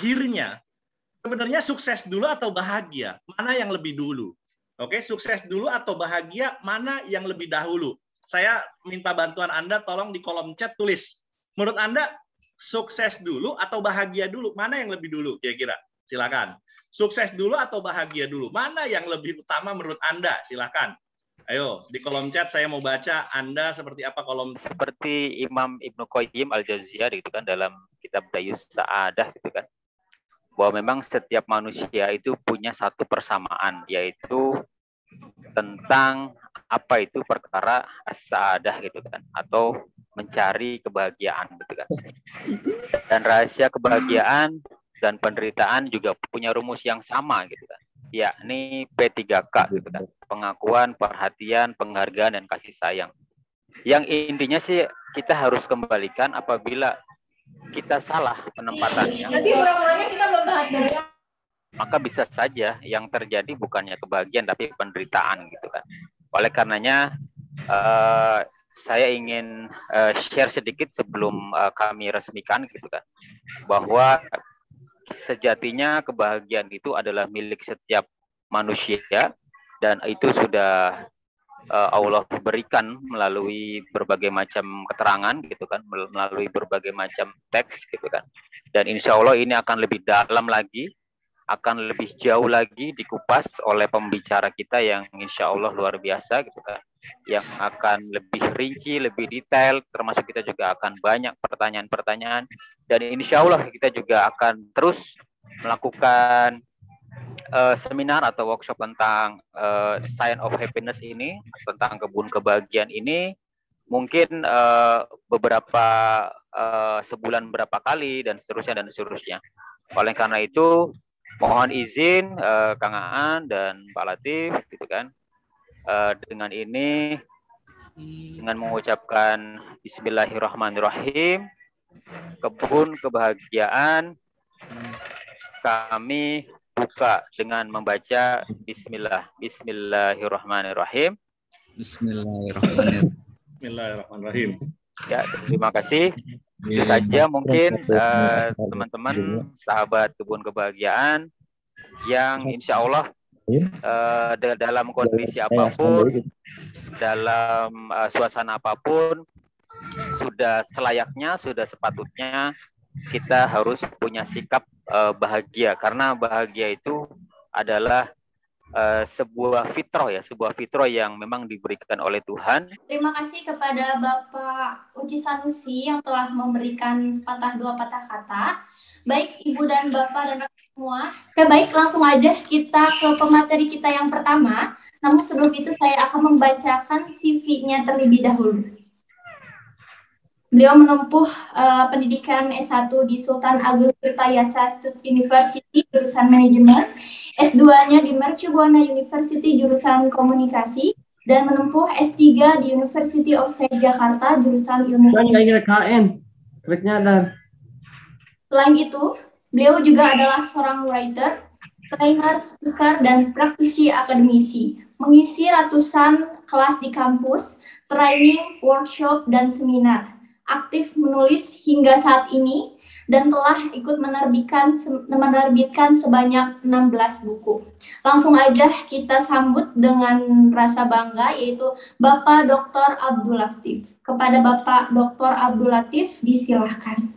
akhirnya sebenarnya sukses dulu atau bahagia mana yang lebih dulu oke sukses dulu atau bahagia mana yang lebih dahulu saya minta bantuan anda tolong di kolom chat tulis menurut anda sukses dulu atau bahagia dulu mana yang lebih dulu kira-kira silakan sukses dulu atau bahagia dulu mana yang lebih utama menurut anda silakan Ayo, di kolom chat saya mau baca Anda seperti apa kolom Seperti Imam Ibnu Qayyim Al-Jauziyah gitu kan dalam kitab Dayus Sa'adah gitu kan bahwa memang setiap manusia itu punya satu persamaan yaitu tentang apa itu perkara saadah gitu kan atau mencari kebahagiaan gitu kan dan rahasia kebahagiaan dan penderitaan juga punya rumus yang sama gitu kan yakni P3K gitu kan pengakuan perhatian penghargaan dan kasih sayang yang intinya sih kita harus kembalikan apabila kita salah penempatannya. Nanti pura-puranya kita belum bahas dari maka bisa saja yang terjadi bukannya kebahagiaan tapi penderitaan gitu kan. Oleh karenanya uh, saya ingin uh, share sedikit sebelum uh, kami resmikan gitu kan bahwa sejatinya kebahagiaan itu adalah milik setiap manusia dan itu sudah Eh, Allah berikan melalui berbagai macam keterangan gitu kan melalui berbagai macam teks gitu kan dan insya Allah ini akan lebih dalam lagi akan lebih jauh lagi dikupas oleh pembicara kita yang insya Allah luar biasa gitu kan yang akan lebih rinci lebih detail termasuk kita juga akan banyak pertanyaan-pertanyaan dan insya Allah kita juga akan terus melakukan uh, seminar atau workshop tentang uh, Sign of Happiness ini, tentang kebun kebahagiaan ini, mungkin uh, beberapa uh, sebulan berapa kali dan seterusnya dan seterusnya. Oleh karena itu, mohon izin uh, Kang Aan dan Pak Latif, gitu kan. Uh, dengan ini, dengan mengucapkan Bismillahirrahmanirrahim, kebun kebahagiaan kami buka dengan membaca bismillah. Bismillahirrahmanirrahim. Bismillahirrahmanirrahim. Ya, terima kasih. Itu iya, saja iya. mungkin iya, eh, teman-teman uh, sahabat kebun kebahagiaan yang insya Allah uh, dalam kondisi apapun, dalam uh, suasana apapun, sudah selayaknya, sudah sepatutnya kita harus punya sikap uh, bahagia karena bahagia itu adalah uh, sebuah fitrah ya, sebuah fitrah yang memang diberikan oleh Tuhan. Terima kasih kepada Bapak Uci Sanusi yang telah memberikan sepatah dua patah kata. Baik Ibu dan Bapak dan semua. Oke, baik langsung aja kita ke pemateri kita yang pertama. Namun sebelum itu saya akan membacakan CV-nya terlebih dahulu. Beliau menempuh uh, pendidikan S1 di Sultan Agung Tirtayasa University jurusan manajemen, S2-nya di Mercubuana University jurusan komunikasi dan menempuh S3 di University of Saint Jakarta jurusan ilmu. Kan Selain itu, beliau juga adalah seorang writer, trainer, speaker, dan praktisi akademisi. Mengisi ratusan kelas di kampus, training, workshop, dan seminar aktif menulis hingga saat ini dan telah ikut menerbitkan menerbitkan sebanyak 16 buku. Langsung aja kita sambut dengan rasa bangga yaitu Bapak Dr. Abdul Latif. Kepada Bapak Dr. Abdul Latif disilahkan.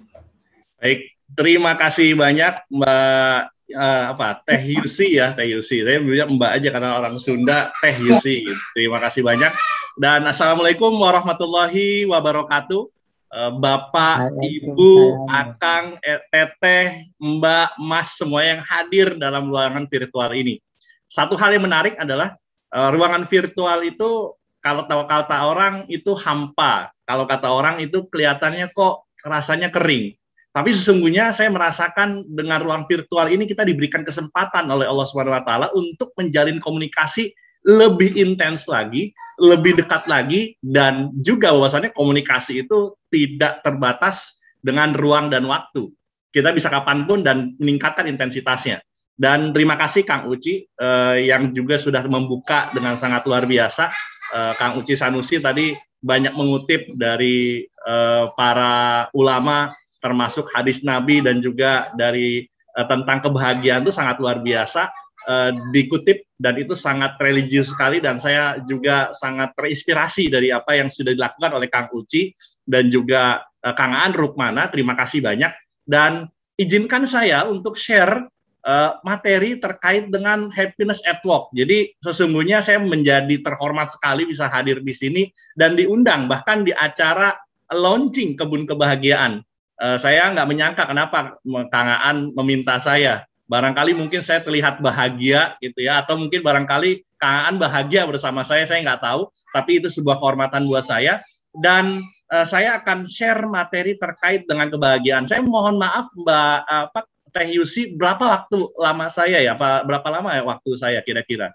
Baik, terima kasih banyak Mbak uh, apa Teh Yusi ya, Teh Yusi. Saya bilang Mbak aja karena orang Sunda Teh Yusi. Terima kasih banyak dan Assalamualaikum warahmatullahi wabarakatuh. Eh, bapak, Ibu, Akang, eh, Teteh, Mbak, Mas, semua yang hadir dalam ruangan virtual ini. Satu hal yang menarik adalah eh, ruangan virtual itu kalau tahu kata orang itu hampa, kalau kata orang itu kelihatannya kok rasanya kering. Tapi sesungguhnya saya merasakan dengan ruang virtual ini kita diberikan kesempatan oleh Allah Subhanahu wa taala untuk menjalin komunikasi lebih intens lagi, lebih dekat lagi, dan juga bahwasannya komunikasi itu tidak terbatas dengan ruang dan waktu. Kita bisa kapanpun dan meningkatkan intensitasnya. Dan terima kasih Kang Uci eh, yang juga sudah membuka dengan sangat luar biasa. Eh, Kang Uci Sanusi tadi banyak mengutip dari eh, para ulama termasuk hadis Nabi dan juga dari eh, tentang kebahagiaan itu sangat luar biasa Uh, dikutip dan itu sangat religius sekali dan saya juga sangat terinspirasi dari apa yang sudah dilakukan oleh Kang Uci dan juga uh, Kang Aan Rukmana. Terima kasih banyak dan izinkan saya untuk share uh, materi terkait dengan happiness at work. Jadi sesungguhnya saya menjadi terhormat sekali bisa hadir di sini dan diundang bahkan di acara launching kebun kebahagiaan. Uh, saya nggak menyangka kenapa Kangaan meminta saya barangkali mungkin saya terlihat bahagia gitu ya atau mungkin barangkali Kang bahagia bersama saya saya nggak tahu tapi itu sebuah kehormatan buat saya dan uh, saya akan share materi terkait dengan kebahagiaan saya mohon maaf Mbak apa Teh Yusi berapa waktu lama saya ya apa berapa lama ya waktu saya kira-kira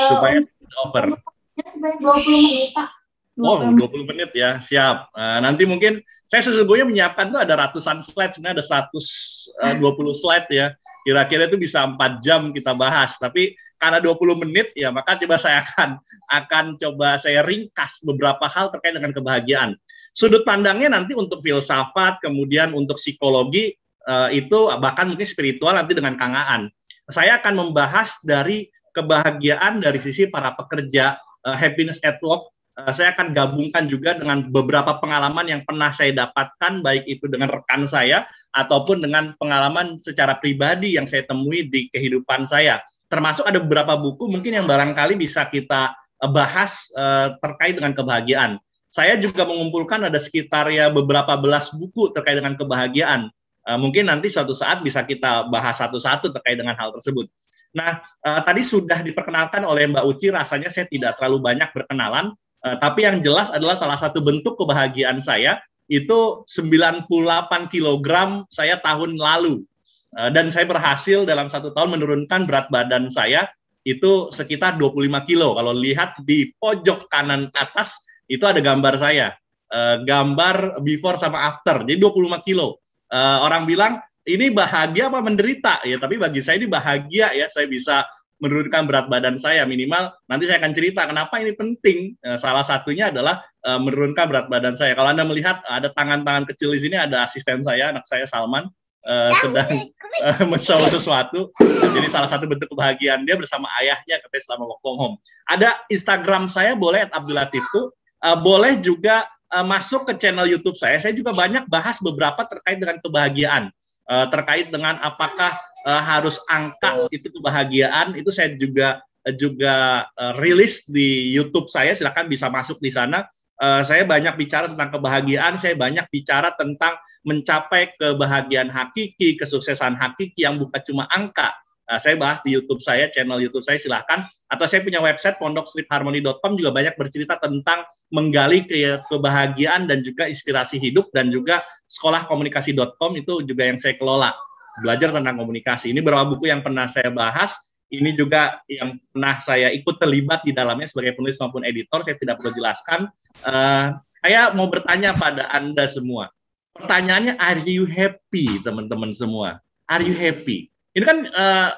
eh, supaya uh, over sebanyak 20 menit Pak Oh, 20 menit ya, siap. Uh, nanti mungkin saya sesungguhnya menyiapkan tuh ada ratusan slide, sebenarnya ada 120 slide ya kira-kira itu bisa empat jam kita bahas tapi karena 20 menit ya maka coba saya akan akan coba saya ringkas beberapa hal terkait dengan kebahagiaan sudut pandangnya nanti untuk filsafat kemudian untuk psikologi eh, itu bahkan mungkin spiritual nanti dengan kangaan saya akan membahas dari kebahagiaan dari sisi para pekerja eh, happiness at work Eh, saya akan gabungkan juga dengan beberapa pengalaman yang pernah saya dapatkan, baik itu dengan rekan saya ataupun dengan pengalaman secara pribadi yang saya temui di kehidupan saya. Termasuk ada beberapa buku mungkin yang barangkali bisa kita eh, bahas uh, terkait dengan kebahagiaan. Saya juga mengumpulkan ada sekitar ya beberapa belas buku terkait dengan kebahagiaan. Uh, mungkin nanti suatu saat bisa kita bahas satu-satu terkait dengan hal tersebut. Nah, uh, tadi sudah diperkenalkan oleh Mbak Uci, rasanya saya tidak terlalu banyak berkenalan, Uh, tapi yang jelas adalah salah satu bentuk kebahagiaan saya itu 98 kg saya tahun lalu. Uh, dan saya berhasil dalam satu tahun menurunkan berat badan saya itu sekitar 25 kilo. Kalau lihat di pojok kanan atas itu ada gambar saya. Uh, gambar before sama after. Jadi 25 kilo. Uh, orang bilang ini bahagia apa menderita ya, tapi bagi saya ini bahagia ya. Saya bisa menurunkan berat badan saya minimal nanti saya akan cerita kenapa ini penting. Eh, salah satunya adalah eh, menurunkan berat badan saya. Kalau Anda melihat ada tangan-tangan kecil di sini ada asisten saya, anak saya Salman uh, sedang uh, mencoba sesuatu. Jadi salah satu bentuk kebahagiaan dia bersama ayahnya katanya selama work from home. Ada Instagram saya boleh @abdulatif tuh. Uh, boleh juga uh, masuk ke channel YouTube saya. Saya juga banyak bahas beberapa terkait dengan kebahagiaan, uh, terkait dengan apakah uh, harus angkat itu kebahagiaan itu saya juga juga uh, rilis di YouTube saya silahkan bisa masuk di sana uh, saya banyak bicara tentang kebahagiaan saya banyak bicara tentang mencapai kebahagiaan hakiki kesuksesan hakiki yang bukan cuma angka uh, saya bahas di YouTube saya channel YouTube saya silahkan atau saya punya website pondokstripharmony.com juga banyak bercerita tentang menggali ke kebahagiaan dan juga inspirasi hidup dan juga sekolahkomunikasi.com itu juga yang saya kelola belajar tentang komunikasi. Ini beberapa buku yang pernah saya bahas. Ini juga yang pernah saya ikut terlibat di dalamnya sebagai penulis maupun editor. Saya tidak perlu jelaskan. Uh, saya mau bertanya pada anda semua. Pertanyaannya, are you happy, teman-teman semua? Are you happy? Ini kan uh,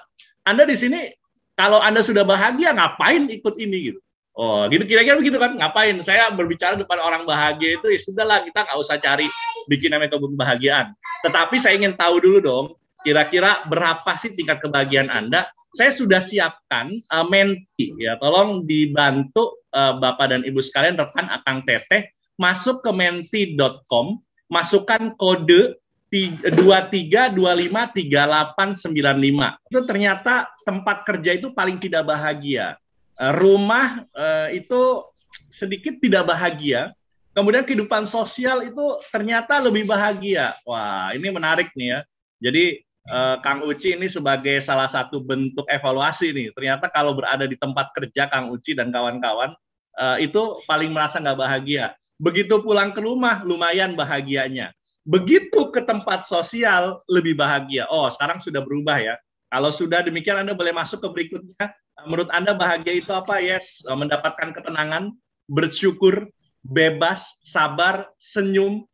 Anda di sini, kalau Anda sudah bahagia, ngapain ikut ini gitu? Oh, gitu kira-kira begitu kan? Ngapain? Saya berbicara depan orang bahagia itu ya sudahlah kita nggak usah cari bikin namanya kebahagiaan. Tetapi saya ingin tahu dulu dong, kira-kira berapa sih tingkat kebahagiaan Anda? Saya sudah siapkan uh, eh, menti ya, tolong dibantu uh, Bapak dan Ibu sekalian rekan Akang Teteh masuk ke menti.com, masukkan kode 23253895. Itu ternyata tempat kerja itu paling tidak bahagia. Uh, rumah uh, itu sedikit tidak bahagia, kemudian kehidupan sosial itu ternyata lebih bahagia. Wah, ini menarik nih ya. Jadi uh, Kang Uci ini sebagai salah satu bentuk evaluasi nih. Ternyata kalau berada di tempat kerja Kang Uci dan kawan-kawan uh, itu paling merasa nggak bahagia. Begitu pulang ke rumah lumayan bahagianya. Begitu ke tempat sosial lebih bahagia. Oh sekarang sudah berubah ya. Kalau sudah demikian Anda boleh masuk ke berikutnya. Menurut Anda bahagia itu apa? Yes, mendapatkan ketenangan, bersyukur, bebas, sabar, senyum,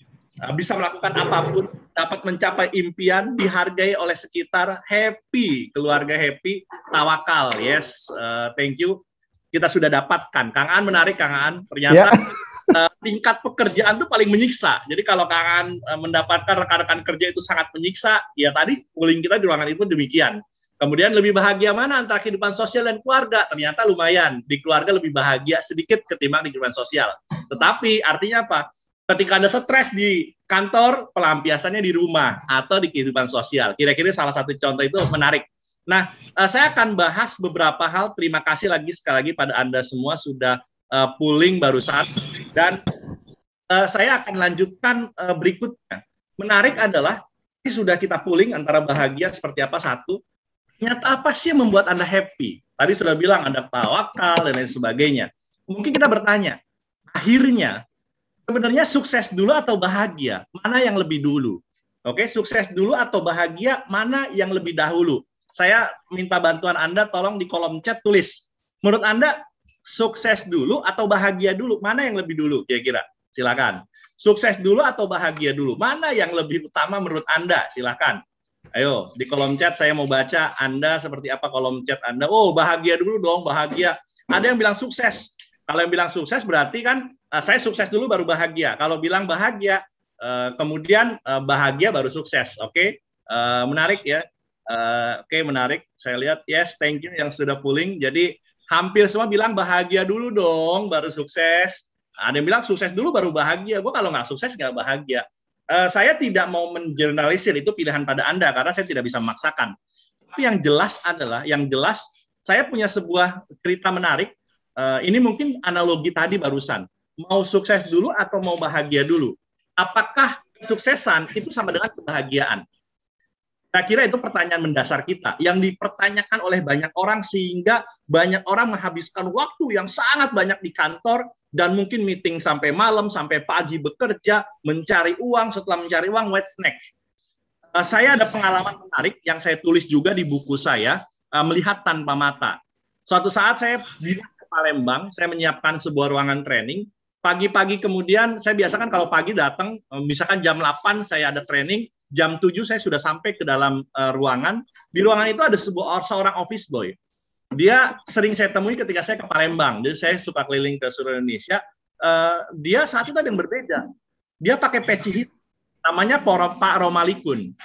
Nah, bisa melakukan apapun, dapat mencapai impian, dihargai oleh sekitar, happy, keluarga happy, tawakal. Yes, uh, thank you. Kita sudah dapatkan. Kang An menarik, Kang An. Ternyata yeah. Ya. uh, tingkat pekerjaan itu paling menyiksa. Jadi kalau Kang An uh, eh, mendapatkan rekan-rekan kerja itu sangat menyiksa, ya tadi puling kita di ruangan itu demikian. Kemudian lebih bahagia mana antara kehidupan sosial dan keluarga? Ternyata lumayan. Di keluarga lebih bahagia sedikit ketimbang di kehidupan sosial. Tetapi artinya apa? ketika Anda stres di kantor, pelampiasannya di rumah atau di kehidupan sosial. Kira-kira salah satu contoh itu menarik. Nah, eh, saya akan bahas beberapa hal. Terima kasih lagi sekali lagi pada Anda semua sudah eh, pooling barusan dan eh, saya akan lanjutkan berikutnya. Menarik adalah ini sudah kita pooling antara bahagia seperti apa satu, ternyata apa sih yang membuat Anda happy? Tadi sudah bilang anda tawakal dan lain sebagainya. Mungkin kita bertanya, akhirnya sebenarnya sukses dulu atau bahagia? Mana yang lebih dulu? Oke, sukses dulu atau bahagia? Mana yang lebih dahulu? Saya minta bantuan Anda tolong di kolom chat tulis. Menurut Anda sukses dulu atau bahagia dulu? Mana yang lebih dulu kira-kira? Silakan. Sukses dulu atau bahagia dulu? Mana yang lebih utama menurut Anda? Silakan. Ayo, di kolom chat saya mau baca Anda seperti apa kolom chat Anda. Oh, bahagia dulu dong, bahagia. Ada yang bilang sukses. Kalau yang bilang sukses berarti kan eh, saya sukses dulu baru bahagia. Kalau bilang bahagia, eh, kemudian eh, bahagia baru sukses. Oke, okay? menarik ya. Oke, okay, menarik. Saya lihat yes, thank you yang sudah pulling. Jadi hampir semua bilang bahagia dulu dong, baru sukses. Ada yang bilang sukses dulu baru bahagia. Gue kalau nggak sukses nggak bahagia. saya tidak mau menjurnalisir itu pilihan pada anda karena saya tidak bisa memaksakan. Tapi yang jelas adalah yang jelas saya punya sebuah cerita menarik Eh, ini mungkin analogi tadi barusan mau sukses dulu atau mau bahagia dulu apakah kesuksesan itu sama dengan kebahagiaan saya kira itu pertanyaan mendasar kita yang dipertanyakan oleh banyak orang sehingga banyak orang menghabiskan waktu yang sangat banyak di kantor dan mungkin meeting sampai malam sampai pagi bekerja mencari uang setelah mencari uang what's snack. Eh, saya ada pengalaman menarik yang saya tulis juga di buku saya eh, melihat tanpa mata suatu saat saya Palembang, saya menyiapkan sebuah ruangan training. Pagi-pagi kemudian saya biasakan kalau pagi datang, eh, misalkan jam 8 saya ada training, jam 7 saya sudah sampai ke dalam uh, ruangan. Di ruangan itu ada sebuah seorang office boy. Dia sering saya temui ketika saya ke Palembang. Jadi saya suka keliling ke seluruh Indonesia. Uh, dia saat itu ada yang berbeda. Dia pakai peci hitam. Namanya Pak Romalikun.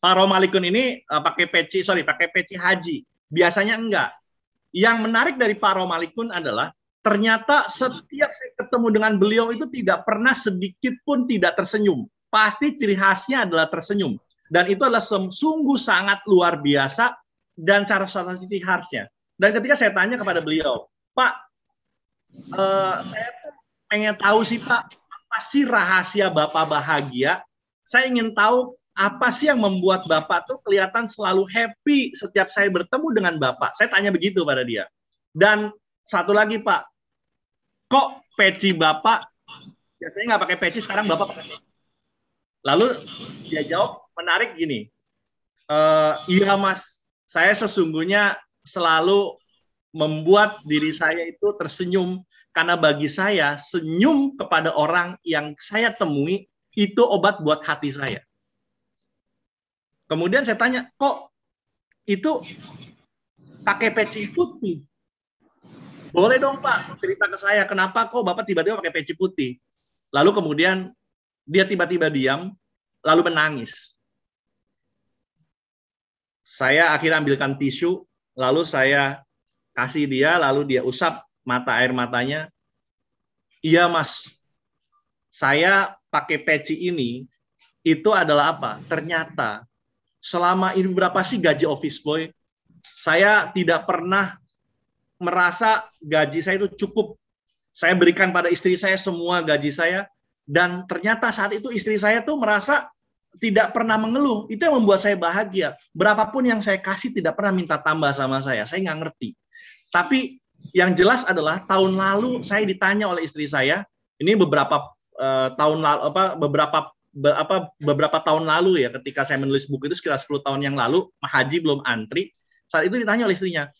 Pak Romalikun ini uh, pakai peci, sorry, pakai peci haji. Biasanya enggak yang menarik dari Pak Romalikun adalah ternyata setiap saya ketemu dengan beliau itu tidak pernah sedikit pun tidak tersenyum. Pasti ciri khasnya adalah tersenyum. Dan itu adalah sungguh sangat luar biasa dan cara satu ciri khasnya. Dan ketika saya tanya kepada beliau, Pak, eh, saya tuh pengen tahu sih Pak, apa sih rahasia Bapak bahagia? Saya ingin tahu apa sih yang membuat Bapak tuh kelihatan selalu happy setiap saya bertemu dengan Bapak? Saya tanya begitu pada dia. Dan satu lagi Pak, kok peci Bapak, biasanya nggak pakai peci, sekarang Bapak pakai Lalu dia jawab menarik gini, e, iya mas, saya sesungguhnya selalu membuat diri saya itu tersenyum karena bagi saya senyum kepada orang yang saya temui itu obat buat hati saya. Kemudian saya tanya, kok itu pakai peci putih? Boleh dong Pak, cerita ke saya, kenapa kok Bapak tiba-tiba pakai peci putih? Lalu kemudian dia tiba-tiba diam, lalu menangis. Saya akhirnya ambilkan tisu, lalu saya kasih dia, lalu dia usap mata air matanya. Iya mas, saya pakai peci ini, itu adalah apa? Ternyata selama ini berapa sih gaji office boy? Saya tidak pernah merasa gaji saya itu cukup. Saya berikan pada istri saya semua gaji saya dan ternyata saat itu istri saya tuh merasa tidak pernah mengeluh. Itu yang membuat saya bahagia. Berapapun yang saya kasih tidak pernah minta tambah sama saya. Saya nggak ngerti. Tapi yang jelas adalah tahun lalu saya ditanya oleh istri saya, ini beberapa uh, tahun lalu apa beberapa ber, apa, beberapa tahun lalu ya ketika saya menulis buku itu sekitar 10 tahun yang lalu haji belum antri saat itu ditanya oleh istrinya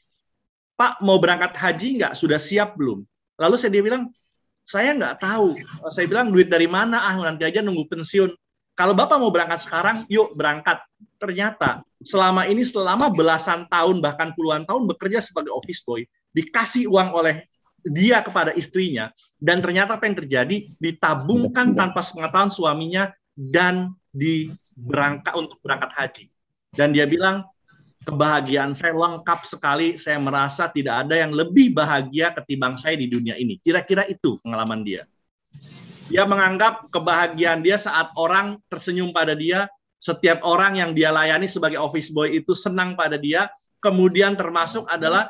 Pak mau berangkat haji nggak sudah siap belum lalu saya dia bilang saya nggak tahu saya bilang duit dari mana ah nanti aja nunggu pensiun kalau bapak mau berangkat sekarang yuk berangkat ternyata selama ini selama belasan tahun bahkan puluhan tahun bekerja sebagai office boy dikasih uang oleh dia kepada istrinya dan ternyata apa yang terjadi ditabungkan iya. tanpa sepengetahuan suaminya dan di berangkat untuk berangkat haji. Dan dia bilang, kebahagiaan saya lengkap sekali, saya merasa tidak ada yang lebih bahagia ketimbang saya di dunia ini. Kira-kira itu pengalaman dia. Dia menganggap kebahagiaan dia saat orang tersenyum pada dia, setiap orang yang dia layani sebagai office boy itu senang pada dia, kemudian termasuk adalah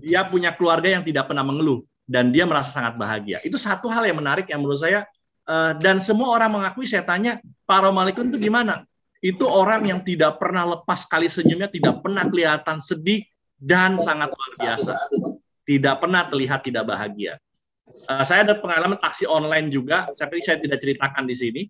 dia punya keluarga yang tidak pernah mengeluh dan dia merasa sangat bahagia. Itu satu hal yang menarik yang menurut saya uh, dan semua orang mengakui saya tanya Pak Romalikun itu gimana itu orang yang tidak pernah lepas kali senyumnya tidak pernah kelihatan sedih dan sangat luar biasa tidak pernah terlihat tidak bahagia uh, saya ada pengalaman taksi online juga tapi saya tidak ceritakan di sini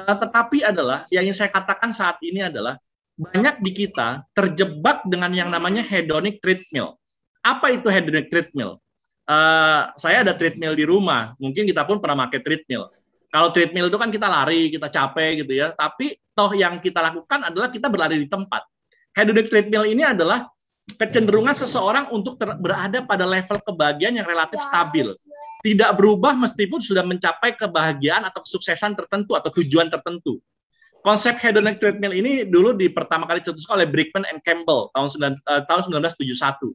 uh, tetapi adalah yang ingin saya katakan saat ini adalah banyak di kita terjebak dengan yang namanya hedonic treadmill. Apa itu hedonic treadmill? Uh, saya ada treadmill di rumah, mungkin kita pun pernah pakai treadmill. Kalau treadmill itu kan kita lari, kita capek gitu ya. Tapi toh yang kita lakukan adalah kita berlari di tempat. Hedonic treadmill ini adalah kecenderungan seseorang untuk berada pada level kebahagiaan yang relatif stabil. Tidak berubah meskipun sudah mencapai kebahagiaan atau kesuksesan tertentu atau tujuan tertentu. Konsep hedonic treadmill ini dulu di pertama kali dicetuskan oleh Brickman and Campbell tahun, eh, tahun 1971.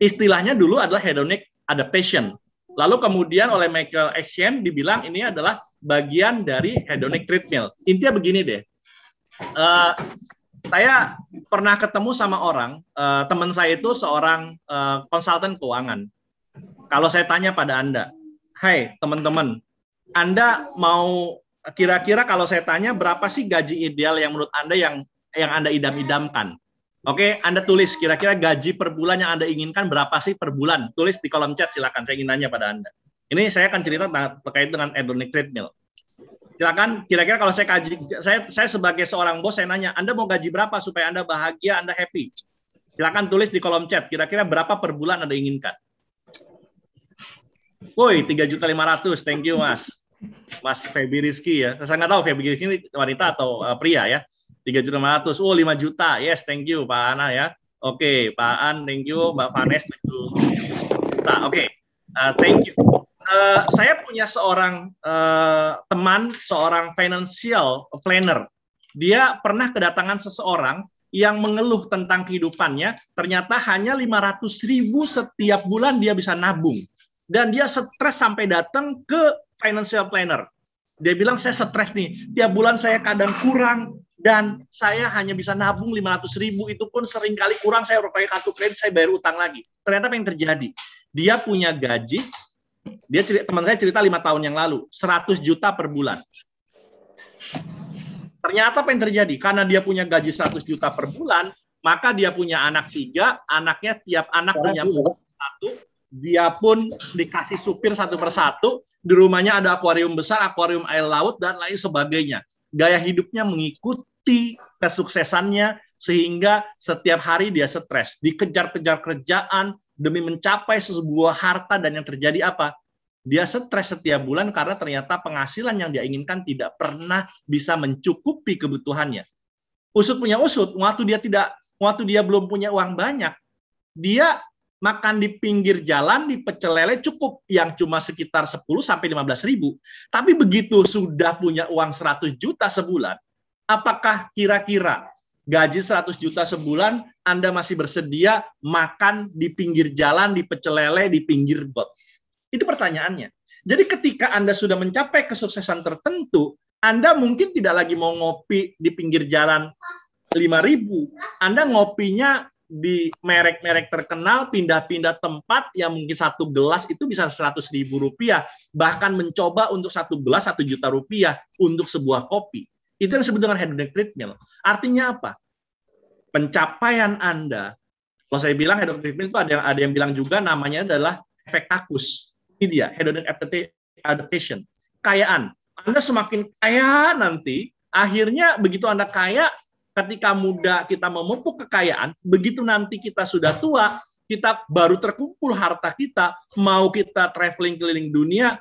Istilahnya dulu adalah hedonic adaptation Lalu kemudian oleh Michael Action dibilang ini adalah bagian dari hedonic treadmill. Intinya begini deh. Uh, saya pernah ketemu sama orang, uh, teman saya itu seorang uh, konsultan keuangan. Kalau saya tanya pada Anda, "Hai, hey, teman-teman, Anda mau kira-kira kalau saya tanya berapa sih gaji ideal yang menurut Anda yang yang Anda idam-idamkan?" Oke, Anda tulis kira-kira gaji per bulan yang Anda inginkan berapa sih per bulan? Tulis di kolom chat silakan. Saya ingin nanya pada Anda. Ini saya akan cerita terkait dengan Edonic treadmill. Silakan kira-kira kalau saya kaji saya saya sebagai seorang bos saya nanya, Anda mau gaji berapa supaya Anda bahagia, Anda happy? Silakan tulis di kolom chat kira-kira berapa per bulan Anda inginkan. Woi, 3.500. Thank you, Mas. Mas Febi Rizky ya. Saya nggak tahu Febi Rizky ini wanita atau uh, pria ya tiga juta lima ratus oh lima juta yes thank you Pak Ana ya oke okay, Pak An thank you Mbak Vanes juta oke okay. uh, eh, thank you uh, saya punya seorang uh, teman seorang financial planner dia pernah kedatangan seseorang yang mengeluh tentang kehidupannya ternyata hanya lima ratus ribu setiap bulan dia bisa nabung dan dia stres sampai datang ke financial planner dia bilang saya stres nih tiap bulan saya kadang kurang dan saya hanya bisa nabung 500 ribu itu pun sering kali kurang saya harus pakai kartu kredit saya bayar utang lagi ternyata apa yang terjadi dia punya gaji dia cerita, teman saya cerita lima tahun yang lalu 100 juta per bulan ternyata apa yang terjadi karena dia punya gaji 100 juta per bulan maka dia punya anak tiga anaknya tiap anak punya ya, satu dia pun dikasih supir satu persatu di rumahnya ada akuarium besar akuarium air laut dan lain sebagainya gaya hidupnya mengikuti bukti kesuksesannya sehingga setiap hari dia stres, dikejar-kejar kerjaan demi mencapai sebuah harta dan yang terjadi apa? Dia stres setiap bulan karena ternyata penghasilan yang dia inginkan tidak pernah bisa mencukupi kebutuhannya. Usut punya usut, waktu dia tidak waktu dia belum punya uang banyak, dia makan di pinggir jalan di pecel cukup yang cuma sekitar 10 sampai 15 ribu. Tapi begitu sudah punya uang 100 juta sebulan, apakah kira-kira gaji 100 juta sebulan Anda masih bersedia makan di pinggir jalan, di pecelele, di pinggir got? Itu pertanyaannya. Jadi ketika Anda sudah mencapai kesuksesan tertentu, Anda mungkin tidak lagi mau ngopi di pinggir jalan ribu. Anda ngopinya di merek-merek terkenal pindah-pindah tempat yang mungkin satu gelas itu bisa seratus ribu rupiah bahkan mencoba untuk satu gelas satu juta rupiah untuk sebuah kopi itu yang disebut dengan hedonic treadmill. Artinya apa? Pencapaian Anda, kalau saya bilang hedonic treadmill itu ada yang ada yang bilang juga namanya adalah efek takus. Ini dia, hedonic adaptation. Kayaan. Anda semakin kaya nanti, akhirnya begitu Anda kaya, ketika muda kita memupuk kekayaan, begitu nanti kita sudah tua, kita baru terkumpul harta kita, mau kita traveling keliling dunia,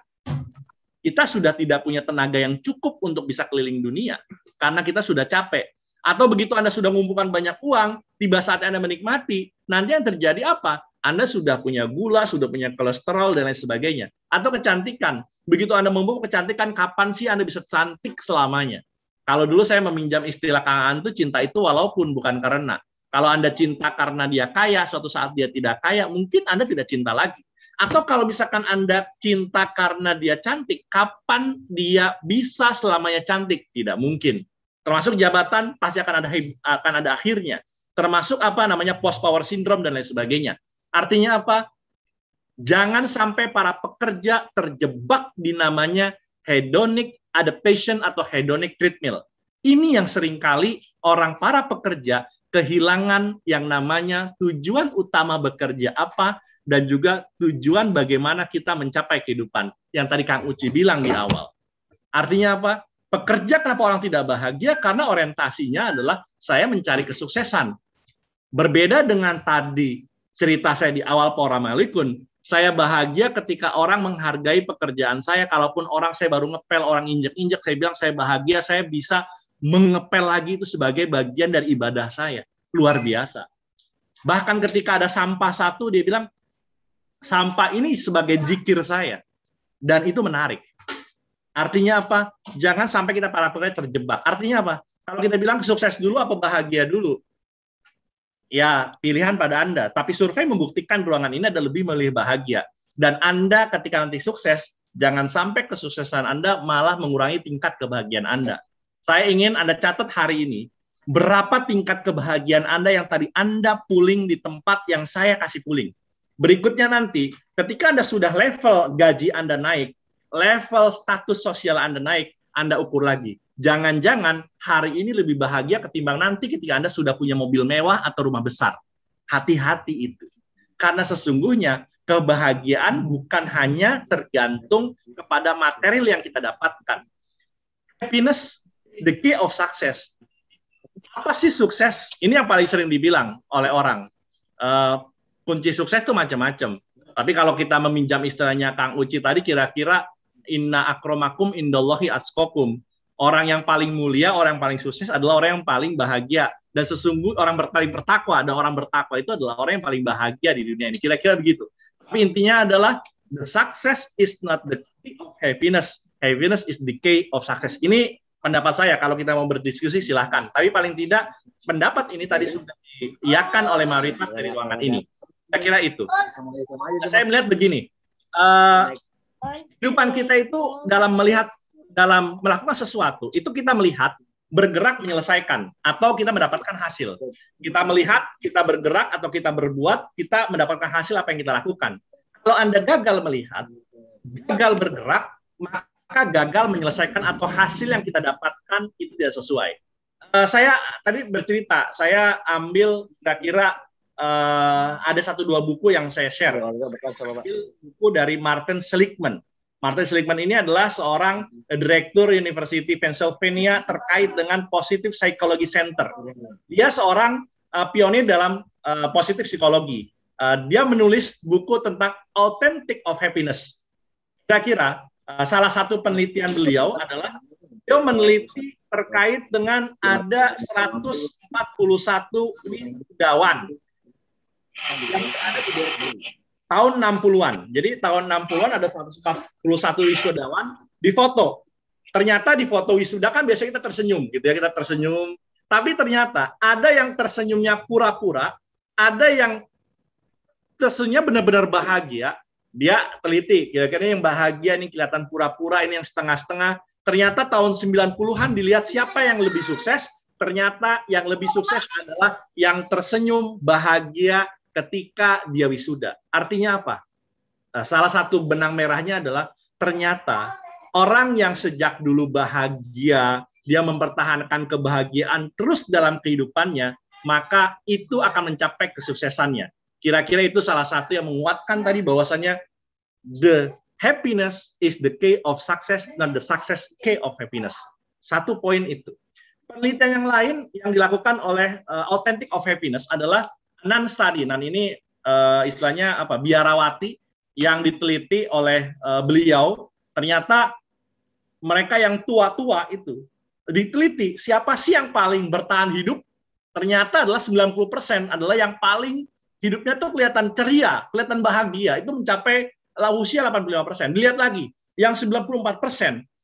kita sudah tidak punya tenaga yang cukup untuk bisa keliling dunia karena kita sudah capek. Atau begitu Anda sudah mengumpulkan banyak uang, tiba saat Anda menikmati, nanti yang terjadi apa? Anda sudah punya gula, sudah punya kolesterol, dan lain sebagainya. Atau kecantikan. Begitu Anda mengumpulkan kecantikan, kapan sih Anda bisa cantik selamanya? Kalau dulu saya meminjam istilah Kang Antu, cinta itu walaupun bukan karena. Kalau Anda cinta karena dia kaya, suatu saat dia tidak kaya, mungkin Anda tidak cinta lagi. Atau kalau misalkan Anda cinta karena dia cantik, kapan dia bisa selamanya cantik? Tidak mungkin. Termasuk jabatan pasti akan ada akan ada akhirnya. Termasuk apa namanya post power syndrome dan lain sebagainya. Artinya apa? Jangan sampai para pekerja terjebak di namanya hedonic adaptation atau hedonic treadmill. Ini yang seringkali orang para pekerja kehilangan yang namanya tujuan utama bekerja apa, dan juga tujuan bagaimana kita mencapai kehidupan yang tadi Kang Uci bilang di awal. Artinya apa? Pekerja kenapa orang tidak bahagia? Karena orientasinya adalah saya mencari kesuksesan. Berbeda dengan tadi cerita saya di awal Pora Malikun, saya bahagia ketika orang menghargai pekerjaan saya, kalaupun orang saya baru ngepel, orang injek-injek, saya bilang saya bahagia, saya bisa mengepel lagi itu sebagai bagian dari ibadah saya. Luar biasa. Bahkan ketika ada sampah satu, dia bilang, sampah ini sebagai zikir saya. Dan itu menarik. Artinya apa? Jangan sampai kita para pegawai terjebak. Artinya apa? Kalau kita bilang sukses dulu apa bahagia dulu? Ya, pilihan pada Anda. Tapi survei membuktikan ruangan ini ada lebih memilih bahagia. Dan Anda ketika nanti sukses, jangan sampai kesuksesan Anda malah mengurangi tingkat kebahagiaan Anda. Saya ingin Anda catat hari ini, berapa tingkat kebahagiaan Anda yang tadi Anda pulling di tempat yang saya kasih pulling. Berikutnya nanti, ketika Anda sudah level gaji Anda naik, level status sosial Anda naik, Anda ukur lagi. Jangan-jangan hari ini lebih bahagia ketimbang nanti ketika Anda sudah punya mobil mewah atau rumah besar. Hati-hati itu. Karena sesungguhnya kebahagiaan bukan hanya tergantung kepada material yang kita dapatkan. Happiness the key of success. Apa sih sukses? Ini yang paling sering dibilang oleh orang. Uh, kunci sukses tuh macam-macam. Tapi kalau kita meminjam istilahnya Kang Uci tadi kira-kira inna akromakum indallahi atskokum. Orang yang paling mulia, orang yang paling sukses adalah orang yang paling bahagia. Dan sesungguhnya orang paling bertakwa ada orang bertakwa itu adalah orang yang paling bahagia di dunia ini. Kira-kira begitu. Tapi intinya adalah the success is not the key of happiness. Happiness is the key of success. Ini pendapat saya. Kalau kita mau berdiskusi silahkan. Tapi paling tidak pendapat ini tadi sudah diiakan oleh mayoritas dari ruangan ini. Saya kira itu. Saya melihat begini, uh, kita itu dalam melihat dalam melakukan sesuatu itu kita melihat bergerak menyelesaikan atau kita mendapatkan hasil. Kita melihat, kita bergerak atau kita berbuat, kita mendapatkan hasil apa yang kita lakukan. Kalau Anda gagal melihat, gagal bergerak, maka gagal menyelesaikan atau hasil yang kita dapatkan itu tidak sesuai. Uh, saya tadi bercerita, saya ambil kira-kira Eh, ada satu dua buku yang saya share. Buku dari Martin Seligman. Martin Seligman ini adalah seorang direktur University Pennsylvania terkait dengan Positive Psychology Center. Dia seorang uh, pionir dalam uh, positif psikologi. Uh, dia menulis buku tentang authentic of happiness. Kira-kira uh, salah satu penelitian beliau adalah beliau meneliti terkait dengan ada 141 wisudawan Tahun 60-an. Jadi tahun 60-an ada 141 wisudawan di foto Ternyata di foto wisuda kan biasanya kita tersenyum gitu ya, kita tersenyum. Tapi ternyata ada yang tersenyumnya pura-pura, ada yang tersenyumnya benar-benar bahagia, dia teliti. Kira-kira yang bahagia ini kelihatan pura-pura, ini yang setengah-setengah. Ternyata tahun 90-an dilihat siapa yang lebih sukses, ternyata yang lebih sukses adalah yang tersenyum, bahagia, ketika dia wisuda. Artinya apa? Nah, salah satu benang merahnya adalah ternyata orang yang sejak dulu bahagia, dia mempertahankan kebahagiaan terus dalam kehidupannya, maka itu akan mencapai kesuksesannya. Kira-kira itu salah satu yang menguatkan tadi bahwasannya the happiness is the key of success dan the success key of happiness. Satu poin itu. Penelitian yang lain yang dilakukan oleh uh, Authentic of Happiness adalah Nan study, Nan ini uh, istilahnya apa? Biarawati yang diteliti oleh uh, beliau, ternyata mereka yang tua-tua itu diteliti siapa sih yang paling bertahan hidup? Ternyata adalah 90% adalah yang paling hidupnya tuh kelihatan ceria, kelihatan bahagia. Itu mencapai usia 85%. Dilihat lagi, yang 94%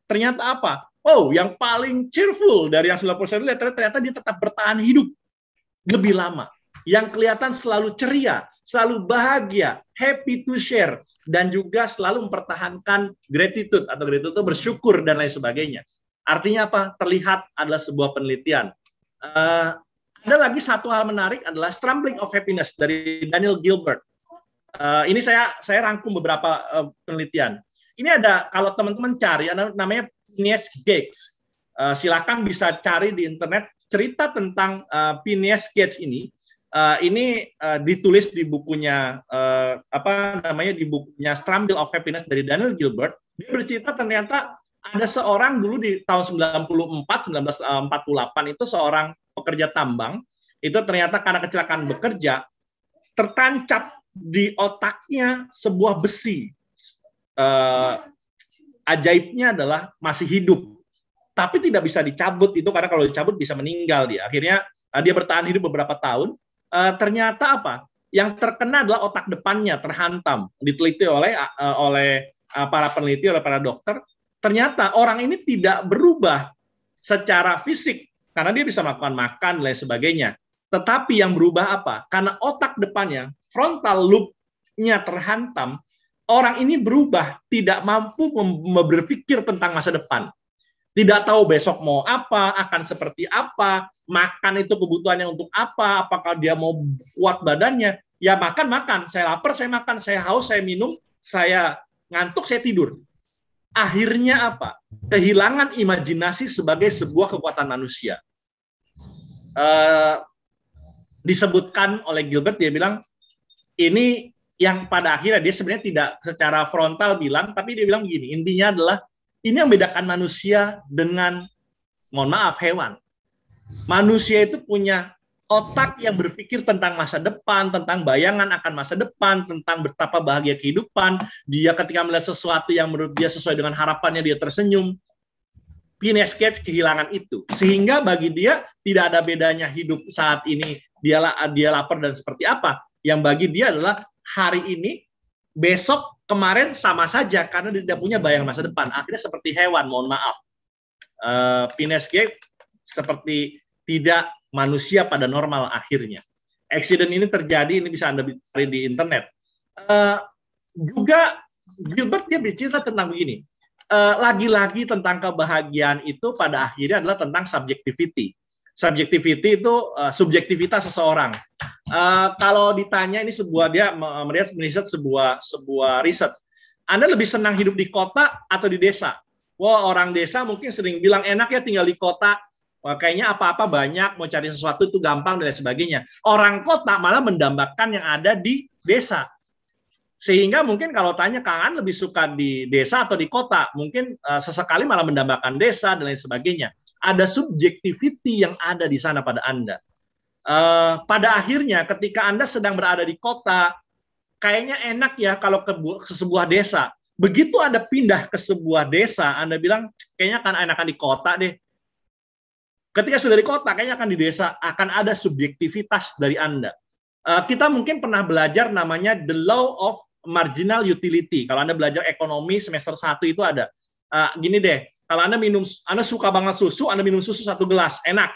ternyata apa? Oh, yang paling cheerful dari yang 90% itu ternyata dia tetap bertahan hidup lebih lama yang kelihatan selalu ceria, selalu bahagia, happy to share, dan juga selalu mempertahankan gratitude atau gratitude itu bersyukur dan lain sebagainya. Artinya apa? Terlihat adalah sebuah penelitian. Uh, ada lagi satu hal menarik adalah Strumbling of Happiness dari Daniel Gilbert. Uh, ini saya saya rangkum beberapa uh, penelitian. Ini ada kalau teman-teman cari ada namanya Phineas Gates. Uh, silakan bisa cari di internet cerita tentang uh, Phineas Gates ini uh, ini uh, ditulis di bukunya uh, apa namanya di bukunya Strambil of Happiness dari Daniel Gilbert. Dia bercerita ternyata ada seorang dulu di tahun 94 1948 itu seorang pekerja tambang itu ternyata karena kecelakaan bekerja tertancap di otaknya sebuah besi. Uh, ajaibnya adalah masih hidup, tapi tidak bisa dicabut itu karena kalau dicabut bisa meninggal dia. Akhirnya dia bertahan hidup beberapa tahun, Eh, ternyata apa? Yang terkena adalah otak depannya terhantam. Diteliti oleh uh, oleh uh, para peneliti oleh para dokter, ternyata orang ini tidak berubah secara fisik karena dia bisa melakukan makan dan lain sebagainya. Tetapi yang berubah apa? Karena otak depannya, frontal loop-nya terhantam, orang ini berubah, tidak mampu berpikir tentang masa depan tidak tahu besok mau apa, akan seperti apa, makan itu kebutuhannya untuk apa, apakah dia mau kuat badannya. Ya makan, makan. Saya lapar, saya makan. Saya haus, saya minum. Saya ngantuk, saya tidur. Akhirnya apa? Kehilangan imajinasi sebagai sebuah kekuatan manusia. Uh, disebutkan oleh Gilbert, dia bilang, ini yang pada akhirnya dia sebenarnya tidak secara frontal bilang, tapi dia bilang begini, intinya adalah ini yang bedakan manusia dengan, mohon maaf, hewan. Manusia itu punya otak yang berpikir tentang masa depan, tentang bayangan akan masa depan, tentang betapa bahagia kehidupan. Dia ketika melihat sesuatu yang menurut dia sesuai dengan harapannya, dia tersenyum. Phineas sketch kehilangan itu. Sehingga bagi dia tidak ada bedanya hidup saat ini, dia, dia lapar dan seperti apa. Yang bagi dia adalah hari ini, besok kemarin sama saja karena tidak punya bayang masa depan. Akhirnya seperti hewan, mohon maaf. Uh, eh, Pineske seperti tidak manusia pada normal akhirnya. Eksiden ini terjadi, ini bisa Anda cari di internet. Uh, juga Gilbert dia bercerita tentang begini. lagi eh, lagi-lagi tentang kebahagiaan itu pada akhirnya adalah tentang subjectivity. Subjectivity itu uh, subjektivitas seseorang. Eh, kalau ditanya ini sebuah dia melihat melihat sebuah sebuah riset. Anda lebih senang hidup di kota atau di desa? Wah, orang desa mungkin sering bilang enak ya tinggal di kota. Wah, kayaknya apa-apa banyak, mau cari sesuatu itu gampang dan lain sebagainya. Orang kota malah mendambakan yang ada di desa. Sehingga mungkin kalau tanya kangen lebih suka di desa atau di kota, mungkin uh, sesekali malah mendambakan desa dan lain sebagainya. Ada subjektiviti yang ada di sana pada Anda uh, pada akhirnya ketika Anda sedang berada di kota, kayaknya enak ya kalau ke, ke sebuah desa. Begitu Anda pindah ke sebuah desa, Anda bilang kayaknya akan enakan di kota deh. Ketika sudah di kota, kayaknya akan di desa, akan ada subjektivitas dari Anda. Uh, kita mungkin pernah belajar namanya the law of marginal utility. Kalau Anda belajar ekonomi semester 1 itu ada. Uh, gini deh, kalau Anda minum, Anda suka banget susu, Anda minum susu satu gelas, enak.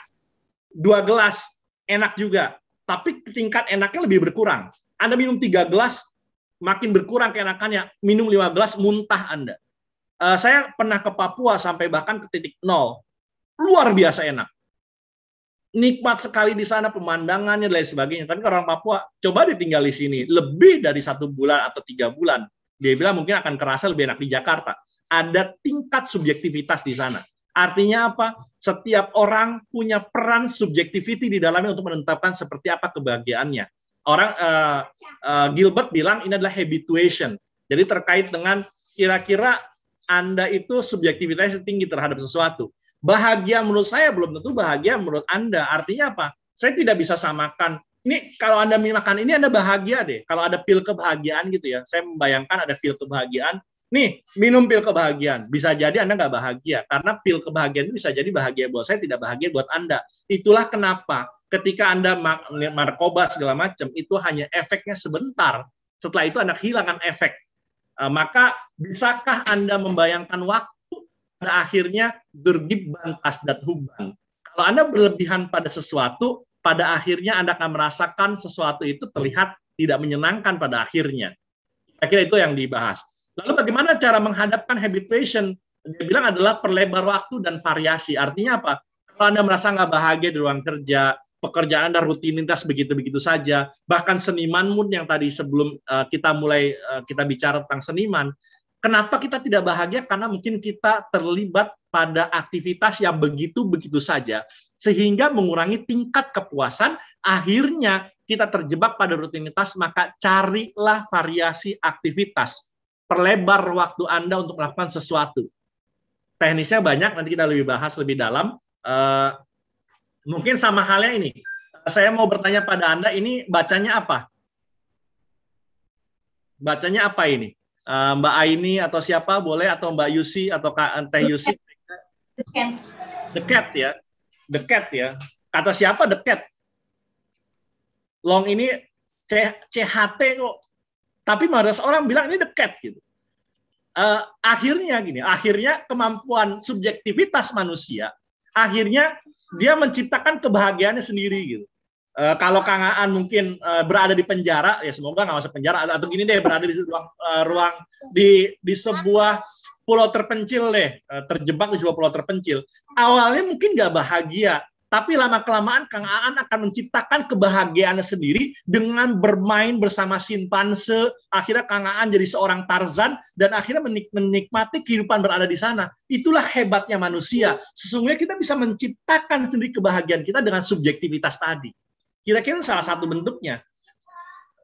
Dua gelas, enak juga, tapi tingkat enaknya lebih berkurang. Anda minum tiga gelas, makin berkurang keenakannya. Minum lima gelas, muntah Anda. Uh, saya pernah ke Papua sampai bahkan ke titik nol. Luar biasa enak. Nikmat sekali di sana, pemandangannya, dan lain sebagainya. Tapi orang Papua, coba ditinggal di sini. Lebih dari satu bulan atau tiga bulan. Dia bilang mungkin akan kerasa lebih enak di Jakarta. Ada tingkat subjektivitas di sana. Artinya apa? Setiap orang punya peran subjektiviti di dalamnya untuk menetapkan seperti apa kebahagiaannya. Orang uh, uh, Gilbert bilang ini adalah habituation. Jadi terkait dengan kira-kira Anda itu subjektivitasnya tinggi terhadap sesuatu. Bahagia menurut saya belum tentu bahagia menurut Anda. Artinya apa? Saya tidak bisa samakan ini kalau Anda makan ini Anda bahagia deh. Kalau ada pil kebahagiaan gitu ya. Saya membayangkan ada pil kebahagiaan Nih, minum pil kebahagiaan. Bisa jadi Anda nggak bahagia. Karena pil kebahagiaan itu bisa jadi bahagia buat saya, tidak bahagia buat Anda. Itulah kenapa ketika Anda narkoba segala macam, itu hanya efeknya sebentar. Setelah itu Anda kehilangan efek. Eh, maka bisakah Anda membayangkan waktu pada akhirnya dergib bantas dan huban? Kalau Anda berlebihan pada sesuatu, pada akhirnya Anda akan merasakan sesuatu itu terlihat tidak menyenangkan pada akhirnya. Akhirnya itu yang dibahas. Lalu bagaimana cara menghadapkan habituation? Dia bilang adalah perlebar waktu dan variasi. Artinya apa? Kalau Anda merasa nggak bahagia di ruang kerja, pekerjaan Anda rutinitas begitu-begitu saja, bahkan seniman pun yang tadi sebelum eh, kita mulai eh, kita bicara tentang seniman, kenapa kita tidak bahagia? Karena mungkin kita terlibat pada aktivitas yang begitu-begitu saja, sehingga mengurangi tingkat kepuasan, akhirnya kita terjebak pada rutinitas, maka carilah variasi aktivitas perlebar waktu Anda untuk melakukan sesuatu. Teknisnya banyak, nanti kita lebih bahas lebih dalam. Uh, mungkin sama halnya ini. Saya mau bertanya pada Anda, ini bacanya apa? Bacanya apa ini? Uh, Mbak Aini atau siapa boleh atau Mbak Yusi atau Kak Teh Yusi? Dekat ya. Dekat ya. Kata siapa dekat? Long ini C, CHT kok tapi mayoritas orang bilang ini dekat gitu. Uh, akhirnya gini, akhirnya kemampuan subjektivitas manusia, akhirnya dia menciptakan kebahagiaannya sendiri gitu. Uh, kalau Kang mungkin uh, berada di penjara, ya semoga nggak masuk penjara atau gini deh berada di ruang, uh, ruang di di sebuah pulau terpencil deh, terjebak di sebuah pulau terpencil. Awalnya mungkin nggak bahagia, tapi lama-kelamaan Kang Aan akan menciptakan kebahagiaannya sendiri dengan bermain bersama simpanse. Akhirnya Kang Aan jadi seorang Tarzan dan akhirnya menik menikmati kehidupan berada di sana. Itulah hebatnya manusia. Sesungguhnya kita bisa menciptakan sendiri kebahagiaan kita dengan subjektivitas tadi. Kira-kira salah satu bentuknya.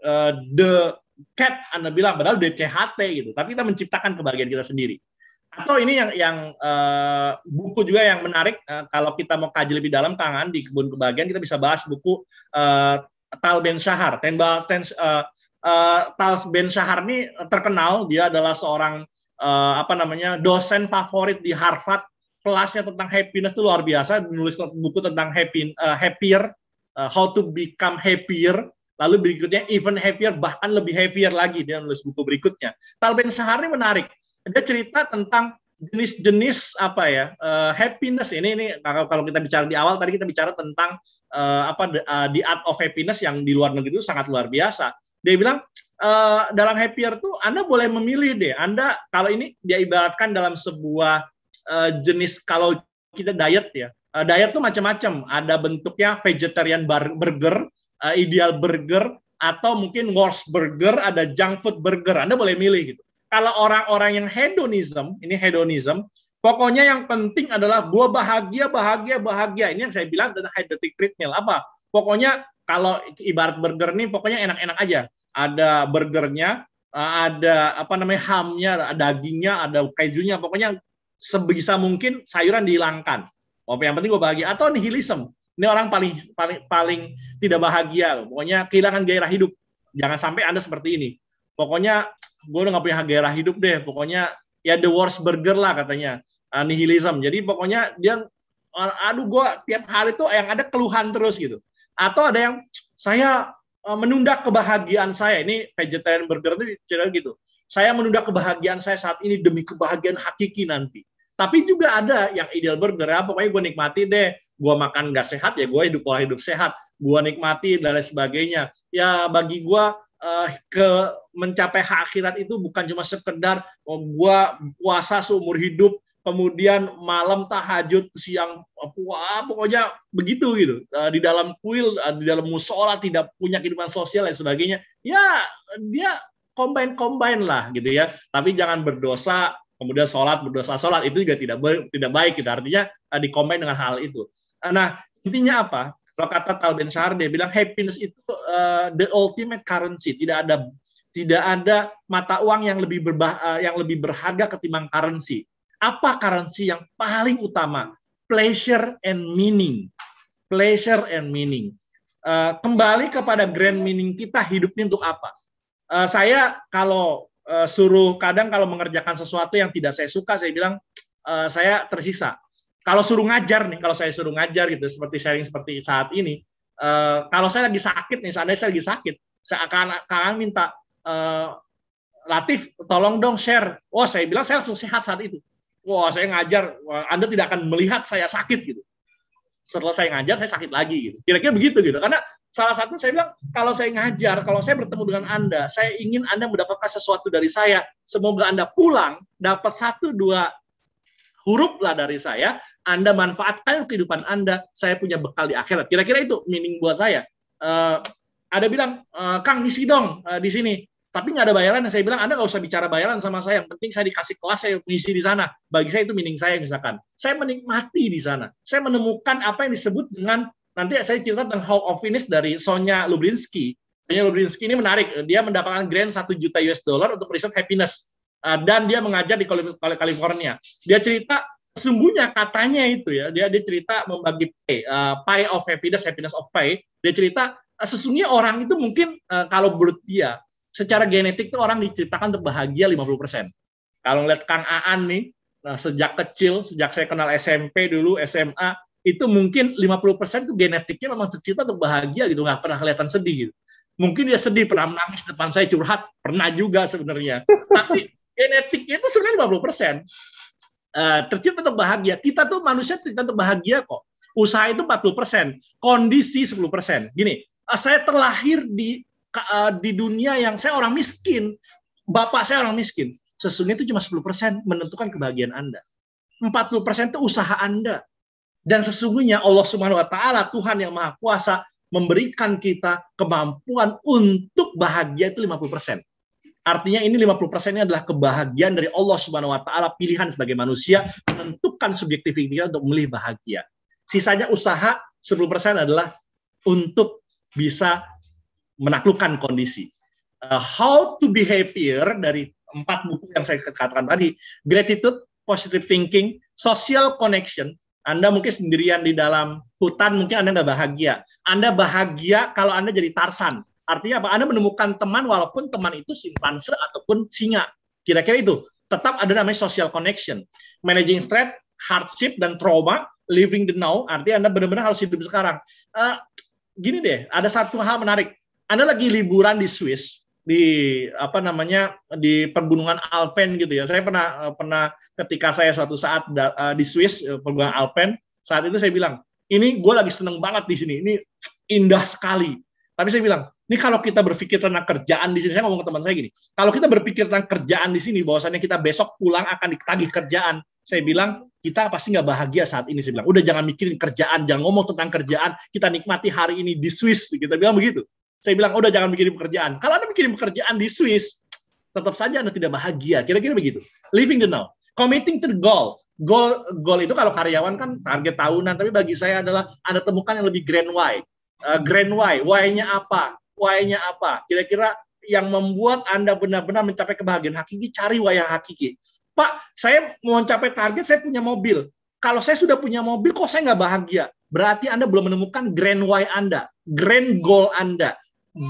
Uh, the cat Anda bilang padahal DCHT gitu, tapi kita menciptakan kebahagiaan kita sendiri atau ini yang yang uh, buku juga yang menarik uh, kalau kita mau kaji lebih dalam tangan di kebun kebahagiaan kita bisa bahas buku uh, Tal Ben Shahar. Tenbal Ten, uh, uh, Tal Ben Shahar ini terkenal dia adalah seorang uh, apa namanya dosen favorit di Harvard kelasnya tentang happiness itu luar biasa menulis buku tentang happy uh, happier uh, how to become happier lalu berikutnya even happier bahkan lebih happier lagi dia menulis buku berikutnya Tal Ben Shahar ini menarik ada cerita tentang jenis-jenis apa ya uh, happiness ini ini nah, kalau kalau kita bicara di awal tadi kita bicara tentang uh, apa uh, the art of happiness yang di luar negeri itu sangat luar biasa dia bilang uh, dalam happier tuh anda boleh memilih deh anda kalau ini dia ibaratkan dalam sebuah uh, jenis kalau kita diet ya uh, diet tuh macam-macam ada bentuknya vegetarian burger uh, ideal burger atau mungkin worst burger ada junk food burger anda boleh milih gitu kalau orang-orang yang hedonism, ini hedonism, pokoknya yang penting adalah gue bahagia, bahagia, bahagia. Ini yang saya bilang tentang hedonistic treadmill. Apa? Pokoknya kalau ibarat burger nih, pokoknya enak-enak aja. Ada burgernya, eh, ada apa namanya hamnya, ada dagingnya, ada kejunya. Pokoknya sebisa mungkin sayuran dihilangkan. Pokoknya yang penting gue bahagia. Atau nihilism. Ini orang paling paling paling tidak bahagia. Pokoknya kehilangan gairah hidup. Jangan sampai Anda seperti ini. Pokoknya gue udah gak punya gairah hidup deh pokoknya ya the worst burger lah katanya nihilism jadi pokoknya dia aduh gue tiap hari tuh yang ada keluhan terus gitu atau ada yang saya eh, menunda kebahagiaan saya ini vegetarian burger itu cerita gitu saya menunda kebahagiaan saya saat ini demi kebahagiaan hakiki nanti tapi juga ada yang ideal burger ya pokoknya gue nikmati deh gue makan gak sehat ya gue hidup pola hidup sehat gue nikmati dan lain sebagainya ya bagi gue uh, ke mencapai hak akhirat itu bukan cuma sekedar oh, gua puasa seumur hidup kemudian malam tahajud siang wah, pokoknya begitu gitu uh, di dalam kuil uh, di dalam musola tidak punya kehidupan sosial dan sebagainya ya dia combine combine lah gitu ya tapi jangan berdosa kemudian sholat berdosa sholat itu juga tidak tidak baik itu gitu. artinya uh, di combine dengan hal itu nah intinya apa kalau kata Tal Ben Shahar, dia bilang happiness itu uh, the ultimate currency. Tidak ada tidak ada mata uang yang lebih berbah, uh, yang lebih berharga ketimbang currency. Apa currency yang paling utama? Pleasure and meaning. Pleasure and meaning. Uh, kembali kepada grand meaning kita hidup ini untuk apa? Uh, saya kalau uh, suruh kadang kalau mengerjakan sesuatu yang tidak saya suka, saya bilang uh, saya tersisa kalau suruh ngajar nih, kalau saya suruh ngajar gitu, seperti sharing seperti saat ini, uh, kalau saya lagi sakit nih, seandainya saya lagi sakit, saya akan akan minta uh, Latif, tolong dong share. Wah, saya bilang saya langsung sehat saat itu. Wah, saya ngajar, Anda tidak akan melihat saya sakit gitu. Setelah saya ngajar, saya sakit lagi gitu. Kira-kira begitu gitu. Karena salah satu saya bilang, kalau saya ngajar, kalau saya bertemu dengan Anda, saya ingin Anda mendapatkan sesuatu dari saya. Semoga Anda pulang, dapat satu, dua huruf lah dari saya, anda manfaatkan kehidupan Anda, saya punya bekal di akhirat. Kira-kira itu meaning buat saya. Uh, ada bilang, uh, Kang ngisi dong uh, di sini. Tapi nggak ada bayaran. Saya bilang, Anda nggak usah bicara bayaran sama saya. Yang penting saya dikasih kelas, saya ngisi di sana. Bagi saya itu meaning saya misalkan. Saya menikmati di sana. Saya menemukan apa yang disebut dengan, nanti saya cerita tentang How of Finish dari Sonya Lubrinsky. Sonya Lubrinsky ini menarik. Dia mendapatkan grant 1 juta US dollar untuk riset happiness. Uh, dan dia mengajar di California. Dia cerita sesungguhnya katanya itu ya dia dia cerita membagi pay, uh, pie of happiness happiness of pie dia cerita uh, sesungguhnya orang itu mungkin uh, kalau menurut dia secara genetik tuh orang diceritakan untuk bahagia 50%. Kalau ngeliat Kang Aan nih nah, sejak kecil sejak saya kenal SMP dulu SMA itu mungkin 50% tuh genetiknya memang tercipta untuk bahagia gitu nggak pernah kelihatan sedih gitu. Mungkin dia sedih pernah menangis depan saya curhat pernah juga sebenarnya. Tapi genetiknya itu sebenarnya 50%. Eh, tercipta untuk bahagia. Kita tuh manusia tercipta untuk bahagia kok. Usaha itu 40%, kondisi 10%. Gini, uh, saya terlahir di uh, di dunia yang saya orang miskin, bapak saya orang miskin. Sesungguhnya itu cuma 10% menentukan kebahagiaan Anda. 40% itu usaha Anda. Dan sesungguhnya Allah Subhanahu wa taala Tuhan yang Maha Kuasa memberikan kita kemampuan untuk bahagia itu 50%. Artinya ini 50% ini adalah kebahagiaan dari Allah Subhanahu wa taala, pilihan sebagai manusia menentukan subjektivitas untuk memilih bahagia. Sisanya usaha 10% adalah untuk bisa menaklukkan kondisi. Uh, how to be happier dari empat buku yang saya katakan tadi, gratitude, positive thinking, social connection. Anda mungkin sendirian di dalam hutan, mungkin Anda nggak bahagia. Anda bahagia kalau Anda jadi Tarsan Artinya apa? Anda menemukan teman walaupun teman itu simpanse ataupun singa. Kira-kira itu. Tetap ada namanya social connection. Managing stress, hardship, dan trauma, living the now, artinya Anda benar-benar harus hidup sekarang. Uh, gini deh, ada satu hal menarik. Anda lagi liburan di Swiss, di apa namanya di pergunungan Alpen gitu ya. Saya pernah eh, pernah ketika saya suatu saat da, uh, di Swiss pergunungan Alpen, saat itu saya bilang, ini gue lagi seneng banget di sini, ini indah sekali. Tapi saya bilang, ini kalau kita berpikir tentang kerjaan di sini, saya ngomong ke teman saya gini, kalau kita berpikir tentang kerjaan di sini, bahwasannya kita besok pulang akan ditagih kerjaan, saya bilang kita pasti nggak bahagia saat ini. Saya bilang, udah jangan mikirin kerjaan, jangan ngomong tentang kerjaan, kita nikmati hari ini di Swiss. Kita bilang begitu. Saya bilang, udah jangan mikirin pekerjaan. Kalau Anda mikirin pekerjaan di Swiss, tetap saja Anda tidak bahagia. Kira-kira begitu. Living the now. Committing to the goal. Goal, goal itu kalau karyawan kan target tahunan, tapi bagi saya adalah Anda temukan yang lebih grand why. Uh, grand why, why-nya apa? why-nya apa? Kira-kira yang membuat Anda benar-benar mencapai kebahagiaan hakiki, cari wayang hakiki. Pak, saya mau mencapai target, saya punya mobil. Kalau saya sudah punya mobil, kok saya nggak bahagia? Berarti Anda belum menemukan grand why Anda, grand goal Anda,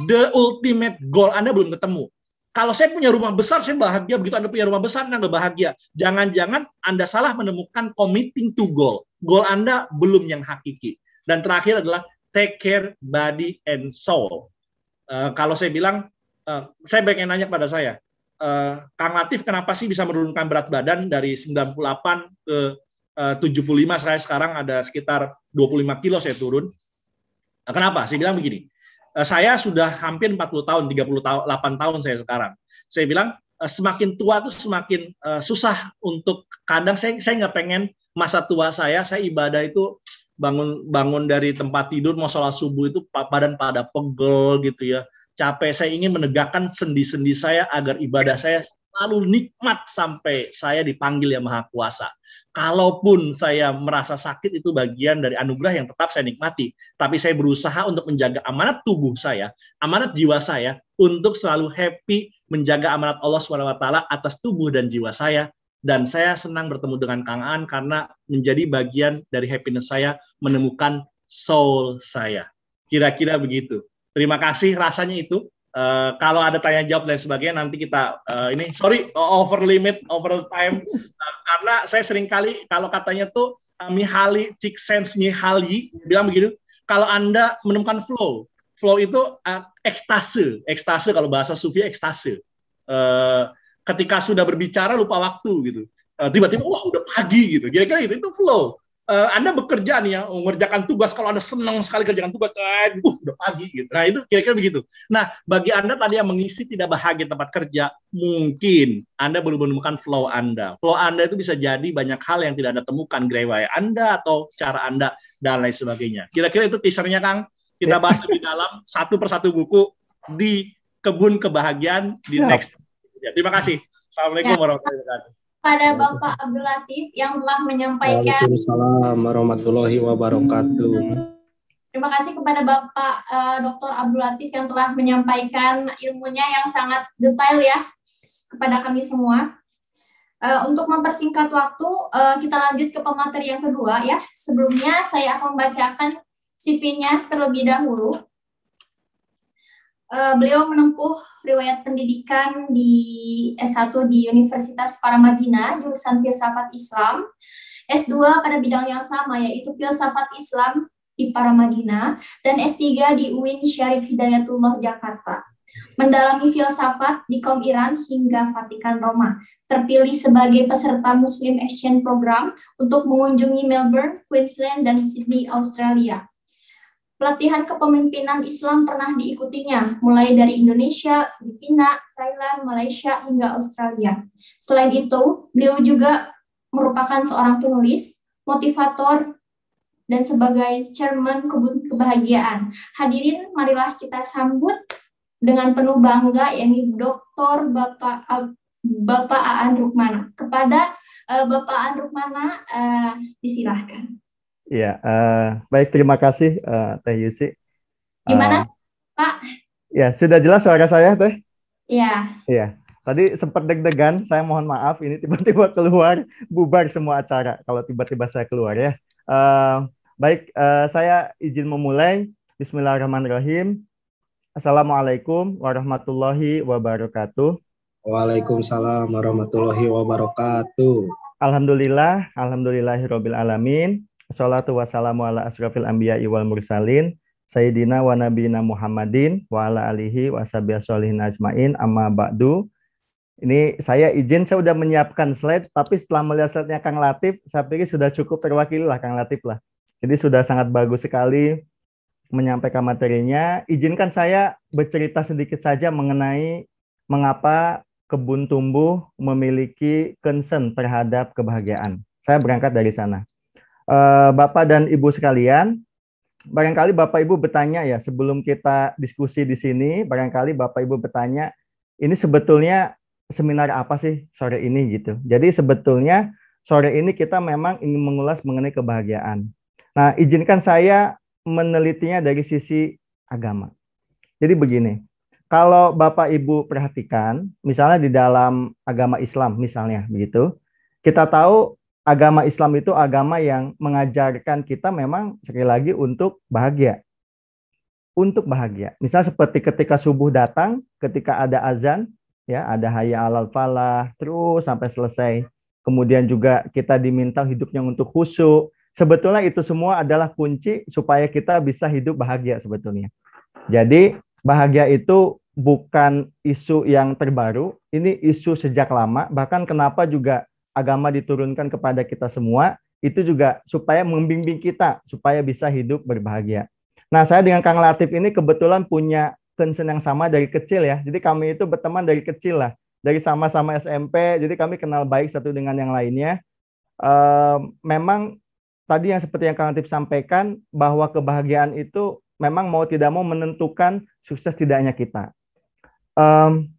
the ultimate goal Anda belum ketemu. Kalau saya punya rumah besar, saya bahagia. Begitu Anda punya rumah besar, Anda nggak bahagia. Jangan-jangan Anda salah menemukan committing to goal. Goal Anda belum yang hakiki. Dan terakhir adalah take care body and soul Eh, kalau saya bilang, uh, saya pengen nanya pada saya, uh, Kang Latif kenapa sih bisa menurunkan berat badan dari 98 ke uh, 75, saya sekarang ada sekitar 25 kilo saya turun. Uh, kenapa? Saya bilang begini, uh, saya sudah hampir 40 tahun, 38 tahun saya sekarang. Saya bilang, uh, semakin tua itu semakin uh, susah untuk, kadang saya, saya nggak pengen masa tua saya, saya ibadah itu bangun bangun dari tempat tidur mau sholat subuh itu badan pada pegel gitu ya capek saya ingin menegakkan sendi-sendi saya agar ibadah saya selalu nikmat sampai saya dipanggil yang maha kuasa. Kalaupun saya merasa sakit itu bagian dari anugerah yang tetap saya nikmati, tapi saya berusaha untuk menjaga amanat tubuh saya, amanat jiwa saya untuk selalu happy menjaga amanat Allah swt atas tubuh dan jiwa saya dan saya senang bertemu dengan Kang An karena menjadi bagian dari happiness saya menemukan soul saya. Kira-kira begitu. Terima kasih rasanya itu. Uh, kalau ada tanya jawab dan sebagainya nanti kita uh, ini sorry over limit over time uh, karena saya sering kali kalau katanya tuh uh, mihali chick sense mihali bilang begitu kalau anda menemukan flow flow itu uh, ekstase ekstase kalau bahasa sufi ekstase uh, ketika sudah berbicara lupa waktu gitu. Eh, tiba-tiba uh, wah udah pagi gitu. Kira-kira itu itu flow. Uh, anda bekerja nih ya, mengerjakan tugas kalau Anda senang sekali kerjakan tugas, uh, udah pagi gitu. Nah, itu kira-kira begitu. Nah, bagi Anda tadi yang mengisi tidak bahagia tempat kerja, mungkin Anda belum menemukan flow Anda. Flow Anda itu bisa jadi banyak hal yang tidak Anda temukan, gaya Anda atau cara Anda dan lain sebagainya. Kira-kira itu teasernya, Kang. Kita ya. bahas lebih dalam satu persatu buku di kebun kebahagiaan di ya. next Ya, terima kasih. Assalamualaikum ya. warahmatullahi wabarakatuh. Pada Bapak Abdul Latif yang telah menyampaikan. Waalaikumsalam warahmatullahi wabarakatuh. Terima kasih kepada Bapak uh, eh, Dr. Abdul Latif yang telah menyampaikan ilmunya yang sangat detail ya kepada kami semua. Uh, untuk mempersingkat waktu, uh, kita lanjut ke pemateri yang kedua ya. Sebelumnya saya akan membacakan CV-nya terlebih dahulu. Eh, beliau menempuh riwayat pendidikan di S1 di Universitas Paramadina jurusan filsafat Islam, S2 pada bidang yang sama yaitu filsafat Islam di Paramadina dan S3 di UIN Syarif Hidayatullah Jakarta. Mendalami filsafat di kaum Iran hingga Vatikan Roma, terpilih sebagai peserta Muslim Exchange Program untuk mengunjungi Melbourne, Queensland, dan Sydney, Australia Pelatihan kepemimpinan Islam pernah diikutinya, mulai dari Indonesia, Filipina, Thailand, Malaysia, hingga Australia. Selain itu, beliau juga merupakan seorang penulis, motivator, dan sebagai chairman kebun kebahagiaan. Hadirin, marilah kita sambut dengan penuh bangga, yakni Dr. Bapak Bapak Aan Rukmana. Kepada eh, Bapak Aan Rukmana, eh, disilahkan. Ya, uh, baik terima kasih uh, Teh Yusi. Gimana uh, Pak? Ya, sudah jelas suara saya Teh? Iya. Iya. Tadi sempat deg-degan, saya mohon maaf ini tiba-tiba keluar bubar semua acara kalau tiba-tiba saya keluar ya. Uh, baik, uh, saya izin memulai. Bismillahirrahmanirrahim. Assalamualaikum warahmatullahi wabarakatuh. Waalaikumsalam warahmatullahi wabarakatuh. Alhamdulillah, Alhamdulillahirobbilalamin. alamin. Salatu wassalamu ala asrafil anbiya wal mursalin. Sayyidina wa nabina Muhammadin wa ala alihi wa sahbihi ajmain amma ba'du. Ini saya izin saya sudah menyiapkan slide tapi setelah melihat slide-nya Kang Latif saya pikir sudah cukup terwakili lah Kang Latif lah. Jadi sudah sangat bagus sekali menyampaikan materinya. Izinkan saya bercerita sedikit saja mengenai mengapa kebun tumbuh memiliki concern terhadap kebahagiaan. Saya berangkat dari sana. Eh, Bapak dan Ibu sekalian, barangkali Bapak Ibu bertanya ya sebelum kita diskusi di sini, barangkali Bapak Ibu bertanya, ini sebetulnya seminar apa sih sore ini gitu. Jadi sebetulnya sore ini kita memang ingin mengulas mengenai kebahagiaan. Nah, izinkan saya menelitinya dari sisi agama. Jadi begini, kalau Bapak Ibu perhatikan, misalnya di dalam agama Islam misalnya begitu, kita tahu agama Islam itu agama yang mengajarkan kita memang sekali lagi untuk bahagia. Untuk bahagia. Misal seperti ketika subuh datang, ketika ada azan, ya ada haya alal falah, terus sampai selesai. Kemudian juga kita diminta hidupnya untuk khusyuk. Sebetulnya itu semua adalah kunci supaya kita bisa hidup bahagia sebetulnya. Jadi bahagia itu bukan isu yang terbaru, ini isu sejak lama. Bahkan kenapa juga agama diturunkan kepada kita semua itu juga supaya membimbing kita supaya bisa hidup berbahagia. Nah, saya dengan Kang Latif ini kebetulan punya concern yang sama dari kecil ya. Jadi kami itu berteman dari kecil lah, dari sama-sama SMP. Jadi kami kenal baik satu dengan yang lainnya. E, memang tadi yang seperti yang Kang Latif sampaikan bahwa kebahagiaan itu memang mau tidak mau menentukan sukses tidaknya kita. Um,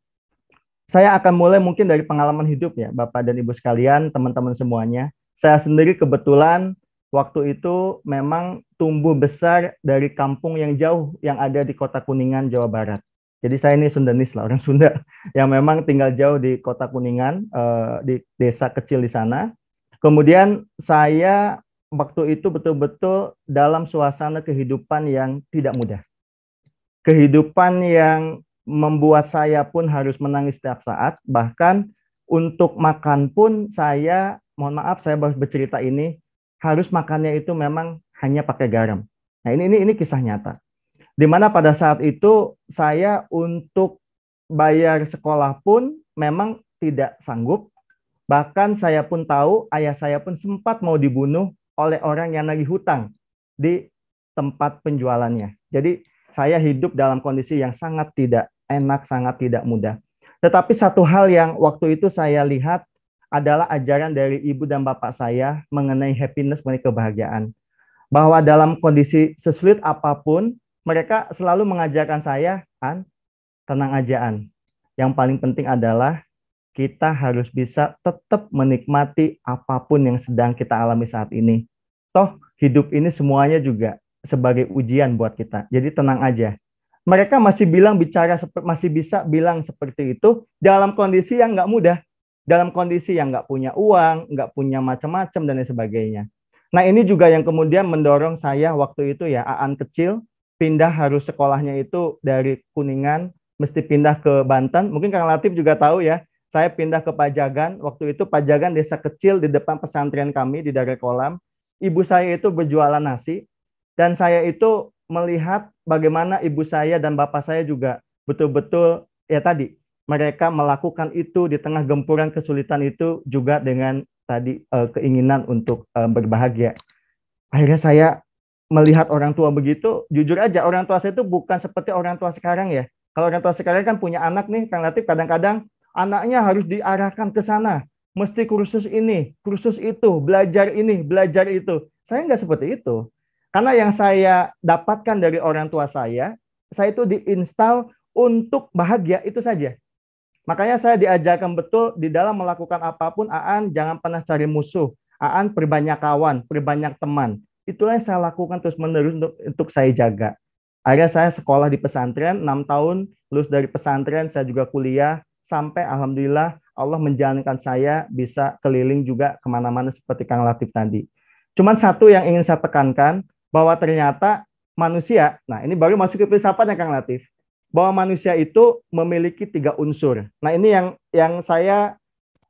saya akan mulai mungkin dari pengalaman hidup ya, Bapak dan Ibu sekalian, teman-teman semuanya. Saya sendiri kebetulan waktu itu memang tumbuh besar dari kampung yang jauh yang ada di kota Kuningan, Jawa Barat. Jadi saya ini Sundanis lah, orang Sunda yang memang tinggal jauh di kota Kuningan, eh, di desa kecil di sana. Kemudian saya waktu itu betul-betul dalam suasana kehidupan yang tidak mudah. Kehidupan yang membuat saya pun harus menangis setiap saat. Bahkan untuk makan pun saya, mohon maaf saya harus bercerita ini, harus makannya itu memang hanya pakai garam. Nah ini ini ini kisah nyata. Dimana pada saat itu saya untuk bayar sekolah pun memang tidak sanggup. Bahkan saya pun tahu ayah saya pun sempat mau dibunuh oleh orang yang lagi hutang di tempat penjualannya. Jadi saya hidup dalam kondisi yang sangat tidak enak, sangat tidak mudah. Tetapi satu hal yang waktu itu saya lihat adalah ajaran dari ibu dan bapak saya mengenai happiness, mengenai kebahagiaan. Bahwa dalam kondisi sesulit apapun, mereka selalu mengajarkan saya, An, tenang aja An. Yang paling penting adalah kita harus bisa tetap menikmati apapun yang sedang kita alami saat ini. Toh hidup ini semuanya juga sebagai ujian buat kita. Jadi tenang aja mereka masih bilang bicara masih bisa bilang seperti itu dalam kondisi yang nggak mudah, dalam kondisi yang nggak punya uang, nggak punya macam-macam dan lain sebagainya. Nah ini juga yang kemudian mendorong saya waktu itu ya Aan kecil pindah harus sekolahnya itu dari Kuningan mesti pindah ke Banten. Mungkin Kang Latif juga tahu ya, saya pindah ke Pajagan. Waktu itu Pajagan desa kecil di depan pesantren kami di daerah kolam. Ibu saya itu berjualan nasi dan saya itu melihat bagaimana ibu saya dan bapak saya juga betul-betul ya tadi mereka melakukan itu di tengah gempuran kesulitan itu juga dengan tadi uh, keinginan untuk uh, berbahagia. Akhirnya saya melihat orang tua begitu, jujur aja orang tua saya itu bukan seperti orang tua sekarang ya. Kalau orang tua sekarang kan punya anak nih, Kang Latif kadang-kadang anaknya harus diarahkan ke sana. Mesti kursus ini, kursus itu, belajar ini, belajar itu. Saya nggak seperti itu. Karena yang saya dapatkan dari orang tua saya, saya itu diinstal untuk bahagia itu saja. Makanya saya diajarkan betul di dalam melakukan apapun, Aan jangan pernah cari musuh. Aan perbanyak kawan, perbanyak teman. Itulah yang saya lakukan terus-menerus untuk, untuk saya jaga. Akhirnya saya sekolah di pesantren, 6 tahun lulus dari pesantren, saya juga kuliah, sampai Alhamdulillah Allah menjalankan saya bisa keliling juga kemana-mana seperti Kang Latif tadi. Cuman satu yang ingin saya tekankan, bahwa ternyata manusia, nah ini baru masuk ke filsafat Kang Latif, bahwa manusia itu memiliki tiga unsur. Nah ini yang yang saya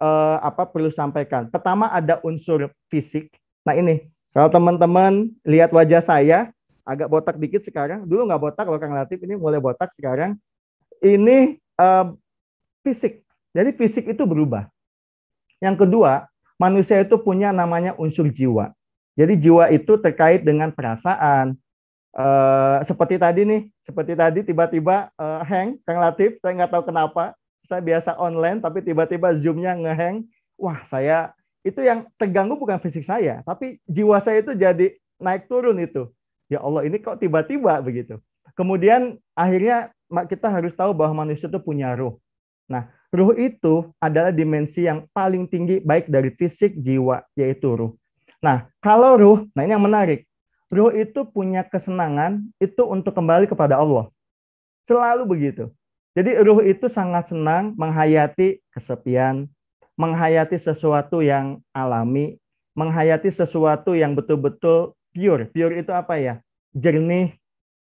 eh, apa perlu sampaikan. Pertama ada unsur fisik. Nah ini kalau teman-teman lihat wajah saya agak botak dikit sekarang, dulu nggak botak loh Kang Latif, ini mulai botak sekarang. Ini eh, fisik. Jadi fisik itu berubah. Yang kedua, manusia itu punya namanya unsur jiwa. Jadi jiwa itu terkait dengan perasaan. Uh, seperti tadi nih, seperti tadi tiba-tiba uh, hang, Kang Latif, saya nggak tahu kenapa. Saya biasa online, tapi tiba-tiba zoomnya ngehang. Wah, saya itu yang terganggu bukan fisik saya, tapi jiwa saya itu jadi naik turun itu. Ya Allah, ini kok tiba-tiba begitu. Kemudian akhirnya kita harus tahu bahwa manusia itu punya ruh. Nah, ruh itu adalah dimensi yang paling tinggi baik dari fisik, jiwa, yaitu ruh. Nah, kalau ruh, nah ini yang menarik. Ruh itu punya kesenangan itu untuk kembali kepada Allah. Selalu begitu. Jadi ruh itu sangat senang menghayati kesepian, menghayati sesuatu yang alami, menghayati sesuatu yang betul-betul pure. Pure itu apa ya? Jernih,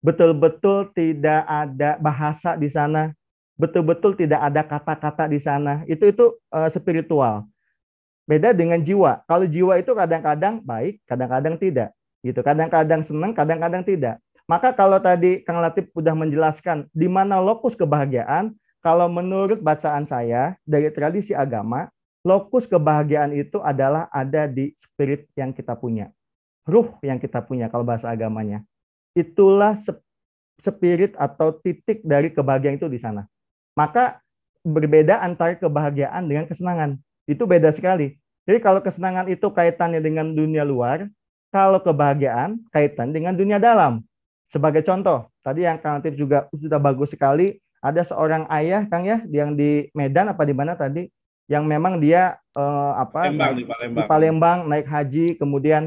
betul-betul tidak ada bahasa di sana, betul-betul tidak ada kata-kata di sana. Itu itu eh, spiritual. Beda dengan jiwa. Kalau jiwa itu kadang-kadang baik, kadang-kadang tidak. Gitu. Kadang-kadang senang, kadang-kadang tidak. Maka kalau tadi Kang Latif sudah menjelaskan di mana lokus kebahagiaan, kalau menurut bacaan saya dari tradisi agama, lokus kebahagiaan itu adalah ada di spirit yang kita punya. Ruh yang kita punya kalau bahasa agamanya. Itulah spirit atau titik dari kebahagiaan itu di sana. Maka berbeda antara kebahagiaan dengan kesenangan. Itu beda sekali. Jadi kalau kesenangan itu kaitannya dengan dunia luar, kalau kebahagiaan kaitan dengan dunia dalam. Sebagai contoh, tadi yang Kang Latif juga sudah bagus sekali, ada seorang ayah Kang ya yang di Medan apa di mana tadi yang memang dia eh, apa Lembang, di, Palembang. di Palembang naik haji kemudian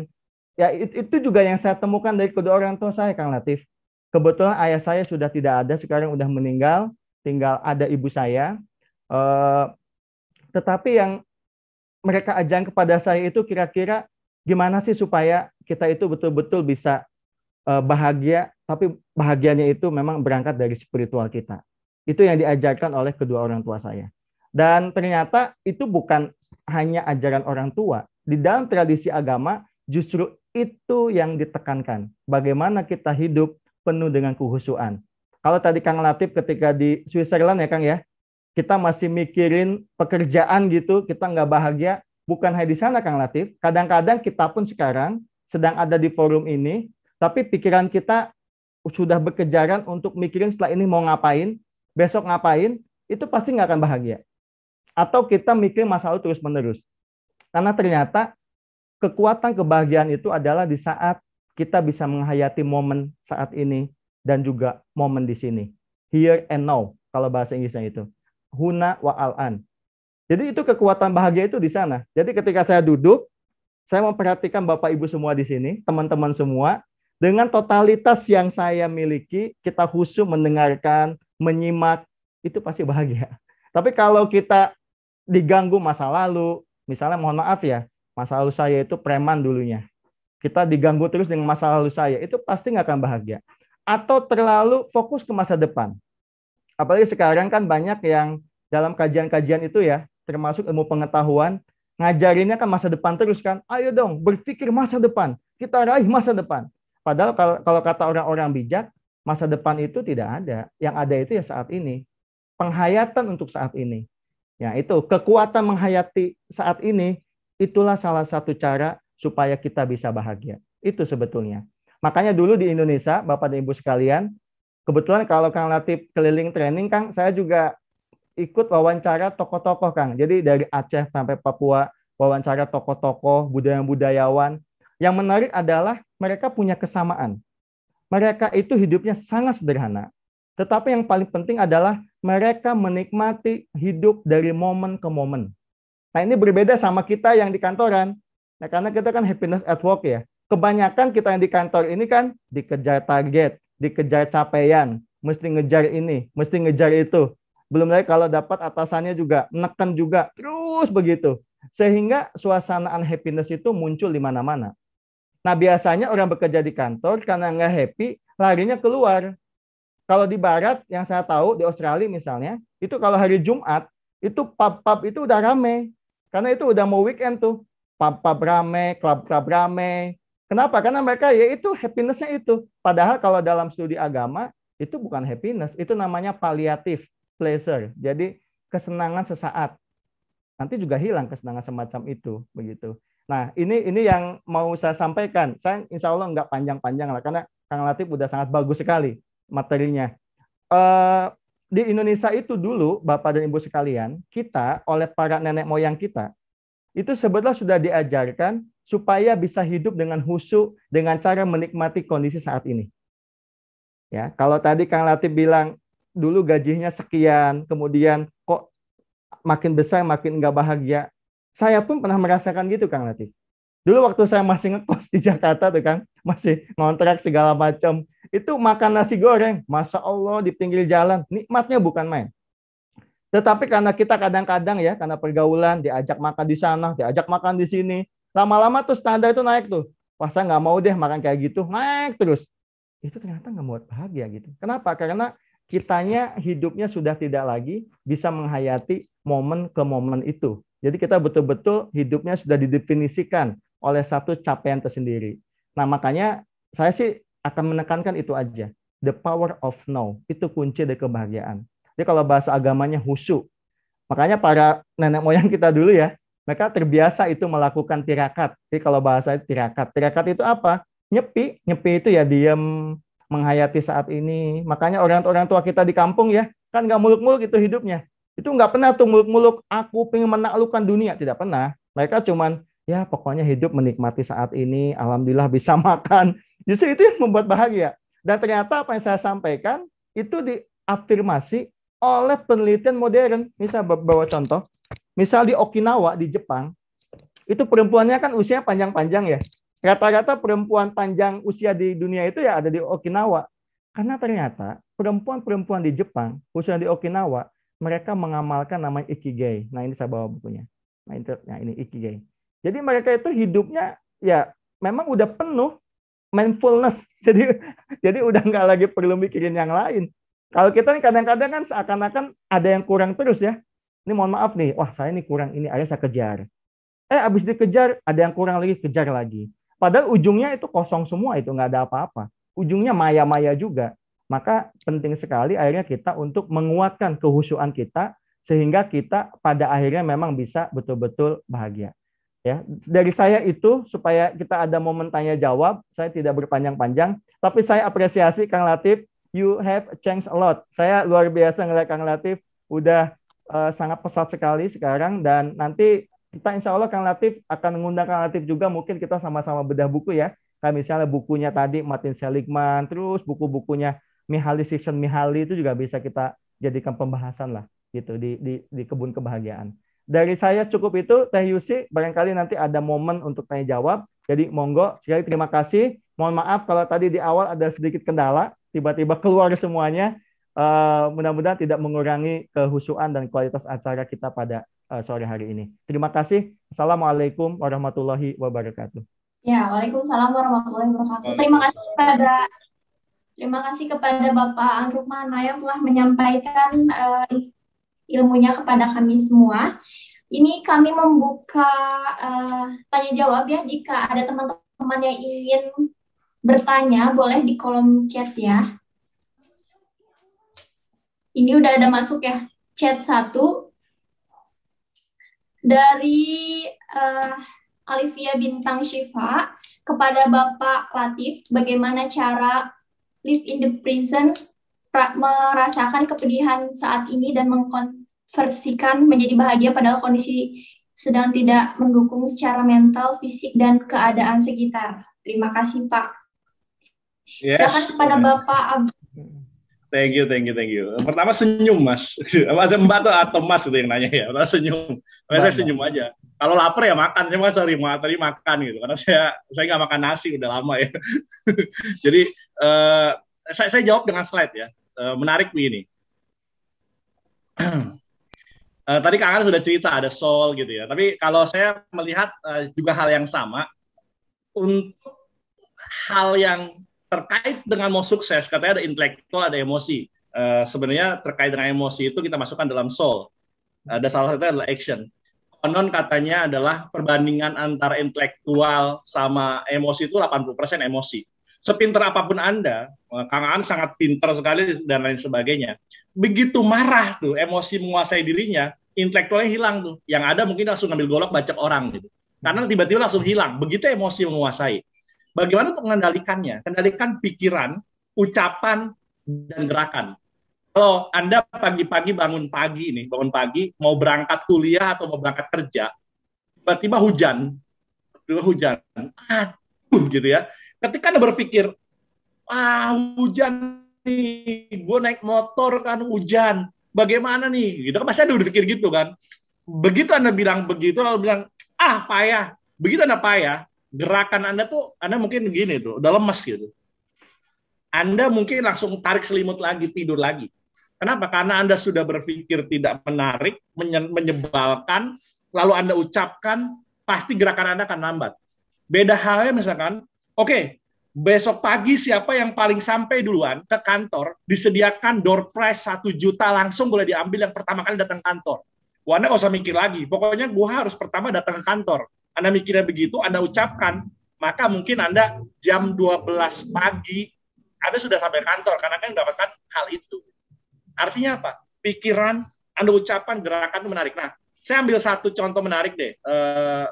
ya itu, juga yang saya temukan dari kedua orang tua saya Kang Latif. Kebetulan ayah saya sudah tidak ada sekarang sudah meninggal, tinggal ada ibu saya. Eh, tetapi yang mereka ajang kepada saya itu kira-kira gimana sih supaya kita itu betul-betul bisa eh, bahagia tapi bahagianya itu memang berangkat dari spiritual kita. Itu yang diajarkan oleh kedua orang tua saya. Dan ternyata itu bukan hanya ajaran orang tua. Di dalam tradisi agama justru itu yang ditekankan. Bagaimana kita hidup penuh dengan kehusuan. Kalau tadi Kang Latif ketika di Switzerland ya Kang ya, kita masih mikirin pekerjaan gitu, kita nggak bahagia, bukan hanya di sana Kang Latif. Kadang-kadang kita pun sekarang sedang ada di forum ini, tapi pikiran kita sudah berkejaran untuk mikirin setelah ini mau ngapain, besok ngapain, itu pasti nggak akan bahagia. Atau kita mikir masalah terus-menerus. Karena ternyata kekuatan kebahagiaan itu adalah di saat kita bisa menghayati momen saat ini dan juga momen di sini. Here and now, kalau bahasa Inggrisnya itu huna wa al-an. Jadi itu kekuatan bahagia itu di sana. Jadi ketika saya duduk, saya memperhatikan Bapak Ibu semua di sini, teman-teman semua, dengan totalitas yang saya miliki, kita khusus mendengarkan, menyimak, itu pasti bahagia. Tapi kalau kita diganggu masa lalu, misalnya mohon maaf ya, masa lalu saya itu preman dulunya. Kita diganggu terus dengan masa lalu saya, itu pasti nggak akan bahagia. Atau terlalu fokus ke masa depan. Apalagi sekarang kan banyak yang dalam kajian-kajian itu ya, termasuk ilmu pengetahuan, ngajarinnya kan masa depan terus kan. Ayo dong, berpikir masa depan. Kita raih masa depan. Padahal kalau, kalau kata orang-orang bijak, masa depan itu tidak ada. Yang ada itu ya saat ini. Penghayatan untuk saat ini. Ya, itu kekuatan menghayati saat ini itulah salah satu cara supaya kita bisa bahagia. Itu sebetulnya. Makanya dulu di Indonesia, Bapak dan Ibu sekalian, Kebetulan kalau Kang Latif keliling training, Kang, saya juga ikut wawancara tokoh-tokoh, Kang. Jadi dari Aceh sampai Papua, wawancara tokoh-tokoh, budaya-budayawan. Yang menarik adalah mereka punya kesamaan. Mereka itu hidupnya sangat sederhana. Tetapi yang paling penting adalah mereka menikmati hidup dari momen ke momen. Nah ini berbeda sama kita yang di kantoran. Nah karena kita kan happiness at work ya kebanyakan kita yang di kantor ini kan dikejar target, dikejar capaian, mesti ngejar ini, mesti ngejar itu. Belum lagi kalau dapat atasannya juga, neken juga, terus begitu. Sehingga suasana unhappiness itu muncul di mana-mana. Nah biasanya orang bekerja di kantor karena nggak happy, larinya keluar. Kalau di barat yang saya tahu di Australia misalnya, itu kalau hari Jumat itu pub-pub itu udah rame. Karena itu udah mau weekend tuh. Pub-pub rame, klub-klub rame, Kenapa? Karena mereka yaitu happinessnya itu. Padahal kalau dalam studi agama itu bukan happiness, itu namanya paliatif pleasure. Jadi kesenangan sesaat. Nanti juga hilang kesenangan semacam itu, begitu. Nah, ini ini yang mau saya sampaikan. Saya insya Allah nggak panjang-panjang lah, karena Kang Latif udah sangat bagus sekali materinya. Uh, di Indonesia itu dulu, Bapak dan Ibu sekalian, kita oleh para nenek moyang kita, itu sebetulnya sudah diajarkan supaya bisa hidup dengan husu dengan cara menikmati kondisi saat ini. Ya, kalau tadi Kang Latif bilang dulu gajinya sekian, kemudian kok makin besar makin nggak bahagia. Saya pun pernah merasakan gitu Kang Latif. Dulu waktu saya masih ngekos di Jakarta tuh kan masih ngontrak segala macam. Itu makan nasi goreng, masa Allah di pinggir jalan, nikmatnya bukan main. Tetapi karena kita kadang-kadang ya, karena pergaulan, diajak makan di sana, diajak makan di sini, Lama-lama tuh standar itu naik tuh. Wah saya nggak mau deh makan kayak gitu. Naik terus. Itu ternyata nggak buat bahagia gitu. Kenapa? Karena kitanya hidupnya sudah tidak lagi bisa menghayati momen ke momen itu. Jadi kita betul-betul hidupnya sudah didefinisikan oleh satu capaian tersendiri. Nah makanya saya sih akan menekankan itu aja. The power of now. Itu kunci dari kebahagiaan. Jadi kalau bahasa agamanya husu. Makanya para nenek moyang kita dulu ya, mereka terbiasa itu melakukan tirakat. Jadi kalau bahasa tirakat, tirakat itu apa? Nyepi, nyepi itu ya diam menghayati saat ini. Makanya orang-orang tua kita di kampung ya, kan nggak muluk-muluk itu hidupnya. Itu nggak pernah tuh muluk-muluk, aku pengen menaklukkan dunia. Tidak pernah. Mereka cuman, ya pokoknya hidup menikmati saat ini, Alhamdulillah bisa makan. Justru itu yang membuat bahagia. Dan ternyata apa yang saya sampaikan, itu diafirmasi oleh penelitian modern. Ini bawa contoh. Misal di Okinawa di Jepang, itu perempuannya kan usia panjang-panjang ya. Rata-rata perempuan panjang usia di dunia itu ya ada di Okinawa. Karena ternyata perempuan-perempuan di Jepang, khususnya di Okinawa, mereka mengamalkan nama ikigai. Nah ini saya bawa bukunya. Nah ini, nah, ini ikigai. Jadi mereka itu hidupnya ya memang udah penuh mindfulness. Jadi jadi udah nggak lagi perlu mikirin yang lain. Kalau kita nih kadang-kadang kan seakan-akan ada yang kurang terus ya. Ini mohon maaf nih, wah saya ini kurang ini, akhirnya saya kejar. Eh abis dikejar, ada yang kurang lagi, kejar lagi. Padahal ujungnya itu kosong semua itu, nggak ada apa-apa. Ujungnya maya-maya juga. Maka penting sekali akhirnya kita untuk menguatkan kehusuan kita sehingga kita pada akhirnya memang bisa betul-betul bahagia. Ya, dari saya itu supaya kita ada momen tanya jawab, saya tidak berpanjang-panjang, tapi saya apresiasi Kang Latif, you have changed a lot. Saya luar biasa ngeliat Kang Latif udah Eh, sangat pesat sekali sekarang dan nanti kita insya Allah Kang Latif akan mengundang Kang Latif juga mungkin kita sama-sama bedah buku ya. Kayak misalnya bukunya tadi Martin Seligman, terus buku-bukunya Mihaly Csikszentmihalyi itu juga bisa kita jadikan pembahasan lah gitu di di, di kebun kebahagiaan. Dari saya cukup itu Teh Yusi, barangkali nanti ada momen untuk tanya jawab. Jadi monggo sekali terima kasih. Mohon maaf kalau tadi di awal ada sedikit kendala, tiba-tiba keluar semuanya. Eh, mudah-mudahan tidak mengurangi kehusuan dan kualitas acara kita pada uh, sore hari ini. Terima kasih. Assalamualaikum warahmatullahi wabarakatuh. Ya, Waalaikumsalam warahmatullahi wabarakatuh. Terima kasih kepada terima kasih kepada Bapak Anrukman yang telah menyampaikan uh, ilmunya kepada kami semua. Ini kami membuka uh, tanya jawab ya jika ada teman-teman yang ingin bertanya boleh di kolom chat ya. Ini udah ada masuk ya, chat satu dari uh, Alivia Bintang Syifa kepada Bapak Latif, bagaimana cara live in the prison merasakan kepedihan saat ini dan mengkonversikan menjadi bahagia padahal kondisi sedang tidak mendukung secara mental, fisik, dan keadaan sekitar. Terima kasih, Pak. Yes. Silakan kepada Bapak Abdul Thank you, thank you, thank you. Pertama senyum mas, mas mbak tuh atau mas itu yang nanya ya. Pertama senyum, karena saya senyum aja. Kalau lapar ya makan, saya mas sorry ma tadi makan gitu, karena saya saya nggak makan nasi udah lama ya. Jadi uh, saya, saya jawab dengan slide ya, uh, menarik ini. Uh, eh, tadi Kang Ar sudah cerita ada soul gitu ya, tapi kalau saya melihat uh, juga hal yang sama untuk hal yang terkait dengan mau sukses katanya ada intelektual ada emosi uh, sebenarnya terkait dengan emosi itu kita masukkan dalam soul ada uh, salah satu adalah action konon katanya adalah perbandingan antara intelektual sama emosi itu 80% emosi sepinter apapun Anda, eh, Kang an sangat pinter sekali dan lain sebagainya. Begitu marah tuh, emosi menguasai dirinya, intelektualnya hilang tuh. Yang ada mungkin langsung ngambil golok bacak orang gitu. Karena tiba-tiba langsung hilang, begitu emosi menguasai. Bagaimana untuk mengendalikannya? Kendalikan pikiran, ucapan, dan gerakan. Kalau Anda pagi-pagi bangun pagi nih, bangun pagi mau berangkat kuliah atau mau berangkat kerja, tiba-tiba hujan, tiba-tiba hujan, aduh gitu ya. Ketika Anda berpikir, ah hujan nih, gue naik motor kan hujan, bagaimana nih? Gitu kan pasti Anda berpikir gitu kan. Begitu Anda bilang begitu, lalu bilang, ah payah. Begitu Anda payah, gerakan Anda tuh Anda mungkin gini tuh, udah lemes gitu. Anda mungkin langsung tarik selimut lagi, tidur lagi. Kenapa? Karena Anda sudah berpikir tidak menarik, menyebalkan, lalu Anda ucapkan, pasti gerakan Anda akan lambat. Beda halnya misalkan, oke, okay, besok pagi siapa yang paling sampai duluan ke kantor, disediakan door prize 1 juta langsung boleh diambil yang pertama kali datang kantor. Wah, Anda nggak usah mikir lagi. Pokoknya gua harus pertama datang ke kantor. Anda mikirnya begitu, Anda ucapkan, maka mungkin Anda jam 12 pagi, Anda sudah sampai kantor karena kan mendapatkan hal itu. Artinya apa? Pikiran, Anda ucapan, gerakan itu menarik. Nah, saya ambil satu contoh menarik deh. Eh,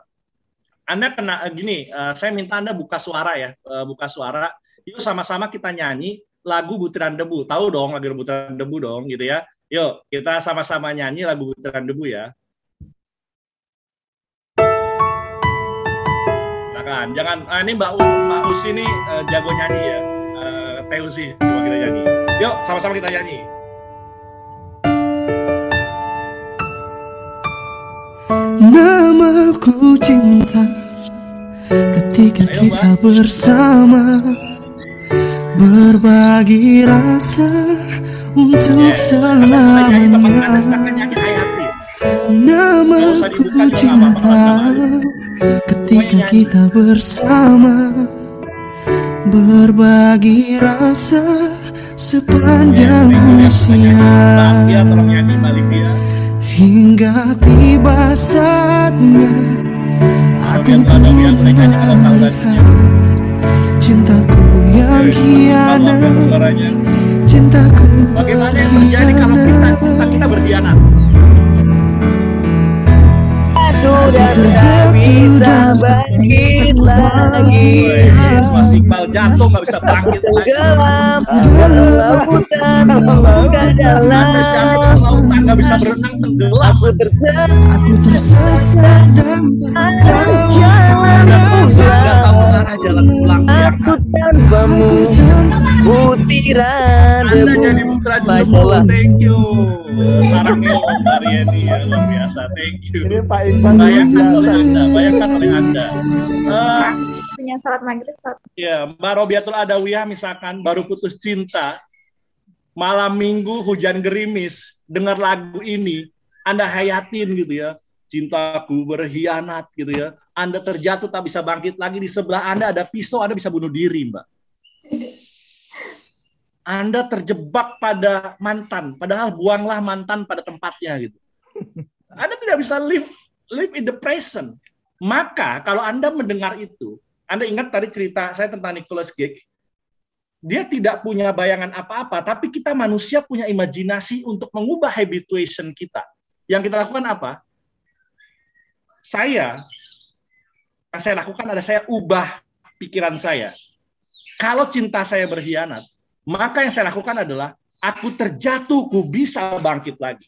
anda kena eh, gini, eh, saya minta Anda buka suara ya, buka suara. Yuk sama-sama kita nyanyi lagu Butiran Debu. Tahu dong lagu Butiran Debu dong gitu ya. Yuk, kita sama-sama nyanyi lagu Butiran Debu ya. silakan. Jangan ah, ini Mbak Mbak Usi ini uh, jago nyanyi ya. Uh, Teh Usi coba kita nyanyi. Yuk, sama-sama kita nyanyi. Namaku cinta ketika Ayo, kita mbak. bersama berbagi rasa untuk yes. selamanya. Teman namaku cinta ketika kita bersama berbagi rasa sepanjang usia ya, ya, ya. hingga tiba saatnya aku pun melihat cintaku yang hianat cintaku bagaimana yang terjadi berkhianat dan tak bisa bangkit lagi Mas Iqbal jatuh gak bisa bangkit lagi Tenggelam Lautan Bukan dalam Lautan gak bisa berenang Tenggelam Aku tersesat Dan jalan pulang Jalan pulang Aku tanpamu Butiran Anda jadi putra Thank you Sarangnya Om Mariani ya Luar biasa Thank you Ini Pak Iqbal Bayangkan oleh iya. Anda, bayangkan oleh Anda. Uh, punya salat maghrib. Ya, Mbak Robiatul Adawiyah misalkan baru putus cinta, malam minggu hujan gerimis, dengar lagu ini, Anda hayatin gitu ya, cintaku berkhianat gitu ya. Anda terjatuh tak bisa bangkit lagi, di sebelah Anda ada pisau, Anda bisa bunuh diri Mbak. Anda terjebak pada mantan, padahal buanglah mantan pada tempatnya gitu. Anda tidak bisa live live in the present. Maka kalau Anda mendengar itu, Anda ingat tadi cerita saya tentang Nicholas Gage, dia tidak punya bayangan apa-apa, tapi kita manusia punya imajinasi untuk mengubah habituation kita. Yang kita lakukan apa? Saya, yang saya lakukan adalah saya ubah pikiran saya. Kalau cinta saya berkhianat, maka yang saya lakukan adalah aku terjatuh, ku bisa bangkit lagi.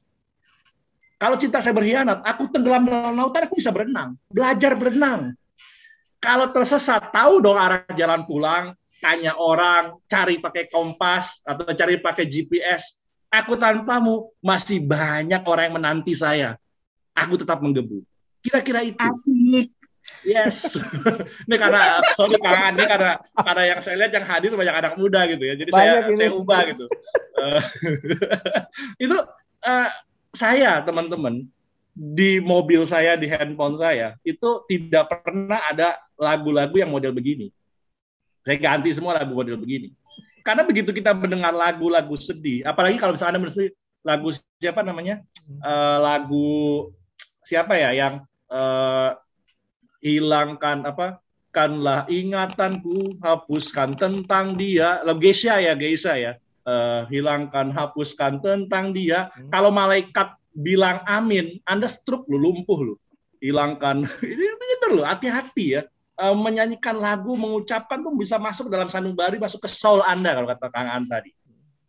Kalau cinta saya berkhianat, aku tenggelam dalam lautan, aku bisa berenang. Belajar berenang. Kalau tersesat, tahu dong arah jalan pulang, tanya orang, cari pakai kompas, atau cari pakai GPS. Aku tanpamu, masih banyak orang yang menanti saya. Aku tetap menggebu. Kira-kira itu. Asik. Yes. ini karena sorry karena ini karena karena yang saya lihat yang hadir banyak anak muda gitu ya. Jadi banyak saya saya ubah gitu. Eh, itu uh, saya teman-teman di mobil saya di handphone saya itu tidak pernah ada lagu-lagu yang model begini. Saya ganti semua lagu model begini. Karena begitu kita mendengar lagu-lagu sedih, apalagi kalau misalnya Anda mesti lagu siapa namanya? Uh, lagu siapa ya yang uh, hilangkan apa? Kanlah ingatanku, hapuskan tentang dia. Lagu Geisha ya, Geisha ya uh, hilangkan, hapuskan tentang dia. Hmm. Kalau malaikat bilang amin, Anda struk lu lumpuh lu. Hilangkan. Ini benar lu, hati-hati ya. Uh, menyanyikan lagu, mengucapkan tuh bisa masuk dalam sanubari, masuk ke soul Anda kalau kata Kang An tadi.